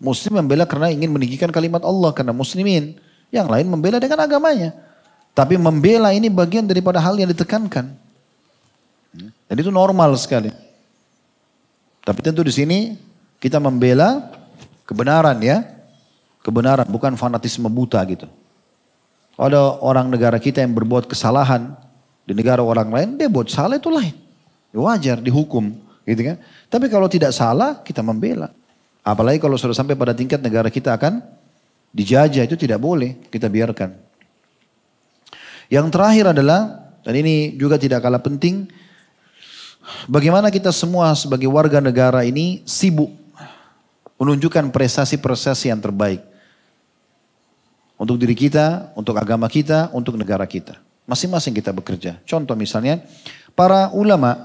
[SPEAKER 1] Muslim membela karena ingin meninggikan kalimat Allah karena muslimin. Yang lain membela dengan agamanya. Tapi membela ini bagian daripada hal yang ditekankan. Hmm? Dan itu normal sekali. Tapi tentu di sini kita membela kebenaran ya. Kebenaran bukan fanatisme buta gitu. ada orang negara kita yang berbuat kesalahan di negara orang lain, dia buat salah itu lain. Ya wajar dihukum gitu kan. Tapi kalau tidak salah kita membela. Apalagi kalau sudah sampai pada tingkat negara kita akan dijajah itu tidak boleh kita biarkan. Yang terakhir adalah, dan ini juga tidak kalah penting, bagaimana kita semua sebagai warga negara ini sibuk menunjukkan prestasi-prestasi yang terbaik. Untuk diri kita, untuk agama kita, untuk negara kita. Masing-masing kita bekerja. Contoh misalnya, para ulama,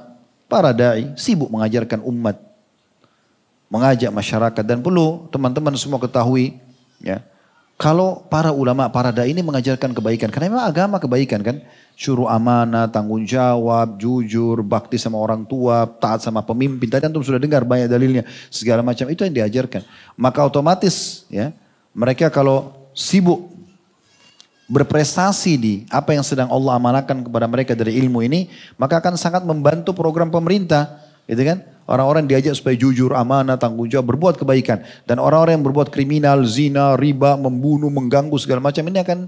[SPEAKER 1] para da'i sibuk mengajarkan umat. Mengajak masyarakat dan perlu teman-teman semua ketahui ya kalau para ulama, para dai ini mengajarkan kebaikan. Karena memang agama kebaikan kan. Suruh amanah, tanggung jawab, jujur, bakti sama orang tua, taat sama pemimpin. Tadi antum sudah dengar banyak dalilnya. Segala macam itu yang diajarkan. Maka otomatis ya mereka kalau sibuk berprestasi di apa yang sedang Allah amanahkan kepada mereka dari ilmu ini, maka akan sangat membantu program pemerintah, gitu kan? Orang-orang diajak supaya jujur, amanah, tanggung jawab, berbuat kebaikan. Dan orang-orang yang berbuat kriminal, zina, riba, membunuh, mengganggu segala macam ini akan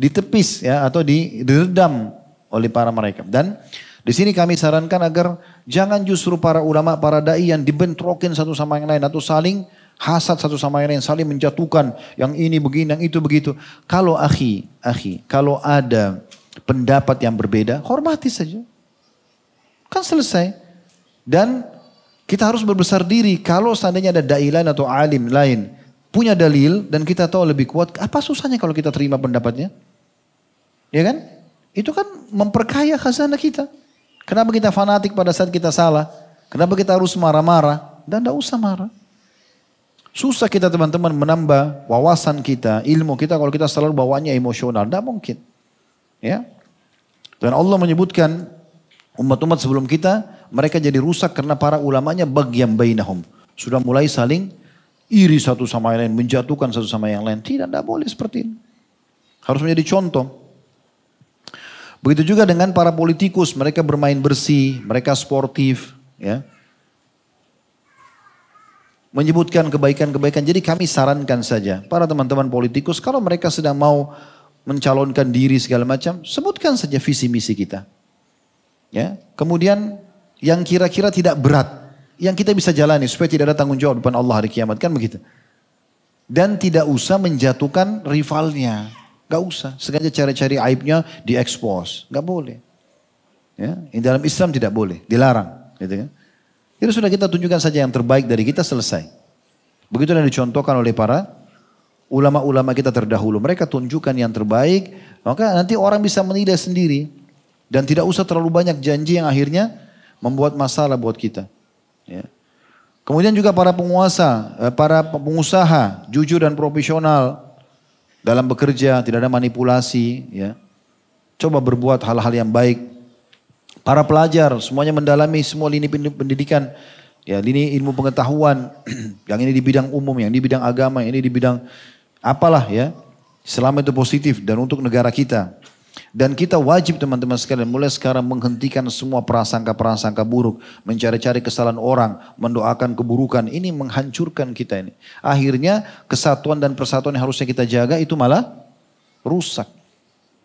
[SPEAKER 1] ditepis ya atau diredam oleh para mereka. Dan di sini kami sarankan agar jangan justru para ulama, para dai yang dibentrokin satu sama yang lain atau saling hasad satu sama yang lain, saling menjatuhkan yang ini begini, yang itu begitu. Kalau akhi, akhi, kalau ada pendapat yang berbeda, hormati saja. Kan selesai. Dan kita harus berbesar diri kalau seandainya ada lain atau alim lain punya dalil dan kita tahu lebih kuat, apa susahnya kalau kita terima pendapatnya? Ya kan? Itu kan memperkaya khazanah kita. Kenapa kita fanatik pada saat kita salah? Kenapa kita harus marah-marah? Dan tidak usah marah. Susah kita teman-teman menambah wawasan kita, ilmu kita kalau kita selalu bawanya emosional. Tidak mungkin. Ya. Dan Allah menyebutkan Umat-umat sebelum kita, mereka jadi rusak karena para ulamanya bagian bainahum. Sudah mulai saling iri satu sama yang lain, menjatuhkan satu sama yang lain. Tidak, tidak boleh seperti ini. Harus menjadi contoh. Begitu juga dengan para politikus, mereka bermain bersih, mereka sportif, ya. Menyebutkan kebaikan-kebaikan. Jadi kami sarankan saja para teman-teman politikus kalau mereka sedang mau mencalonkan diri segala macam, sebutkan saja visi misi kita. Ya, kemudian yang kira-kira tidak berat, yang kita bisa jalani supaya tidak ada tanggung jawab depan Allah hari kiamat kan begitu. Dan tidak usah menjatuhkan rivalnya, gak usah. Sengaja cari-cari aibnya diekspos, gak boleh. Ya, dalam Islam tidak boleh, dilarang, gitu kan? Itu sudah kita tunjukkan saja yang terbaik dari kita selesai. Begitu yang dicontohkan oleh para ulama-ulama kita terdahulu. Mereka tunjukkan yang terbaik, maka nanti orang bisa menilai sendiri. Dan tidak usah terlalu banyak janji yang akhirnya membuat masalah buat kita. Ya. Kemudian juga para penguasa, eh, para pengusaha, jujur dan profesional dalam bekerja, tidak ada manipulasi. Ya. Coba berbuat hal-hal yang baik. Para pelajar, semuanya mendalami semua lini pendidikan. Ya, lini ilmu pengetahuan, yang ini di bidang umum, yang di bidang agama, yang ini di bidang apalah ya. Selama itu positif dan untuk negara kita. Dan kita wajib teman-teman sekalian mulai sekarang menghentikan semua prasangka-prasangka buruk. Mencari-cari kesalahan orang, mendoakan keburukan. Ini menghancurkan kita ini. Akhirnya kesatuan dan persatuan yang harusnya kita jaga itu malah rusak.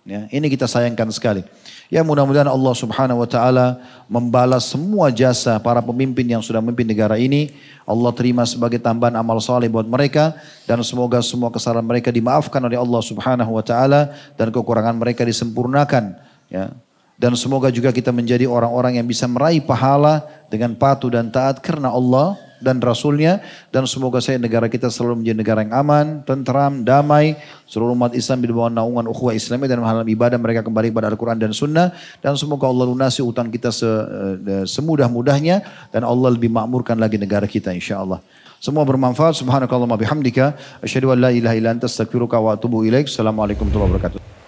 [SPEAKER 1] Ya, ini kita sayangkan sekali. Ya mudah-mudahan Allah subhanahu wa ta'ala membalas semua jasa para pemimpin yang sudah memimpin negara ini. Allah terima sebagai tambahan amal soleh buat mereka. Dan semoga semua kesalahan mereka dimaafkan oleh Allah subhanahu wa ta'ala. Dan kekurangan mereka disempurnakan. Ya. Dan semoga juga kita menjadi orang-orang yang bisa meraih pahala dengan patuh dan taat karena Allah dan Rasulnya. Dan semoga saya negara kita selalu menjadi negara yang aman, tentram, damai. Seluruh umat Islam di bawah naungan ukhuwah Islamnya dan dalam ibadah mereka kembali kepada Al-Quran dan Sunnah. Dan semoga Allah lunasi utang kita se, eh, eh, semudah-mudahnya. Dan Allah lebih makmurkan lagi negara kita insya Allah. Semua bermanfaat. Subhanakallahumma bihamdika. Asyadu an la ilaha ila anta wa atubu ilaik. Assalamualaikum warahmatullahi wabarakatuh.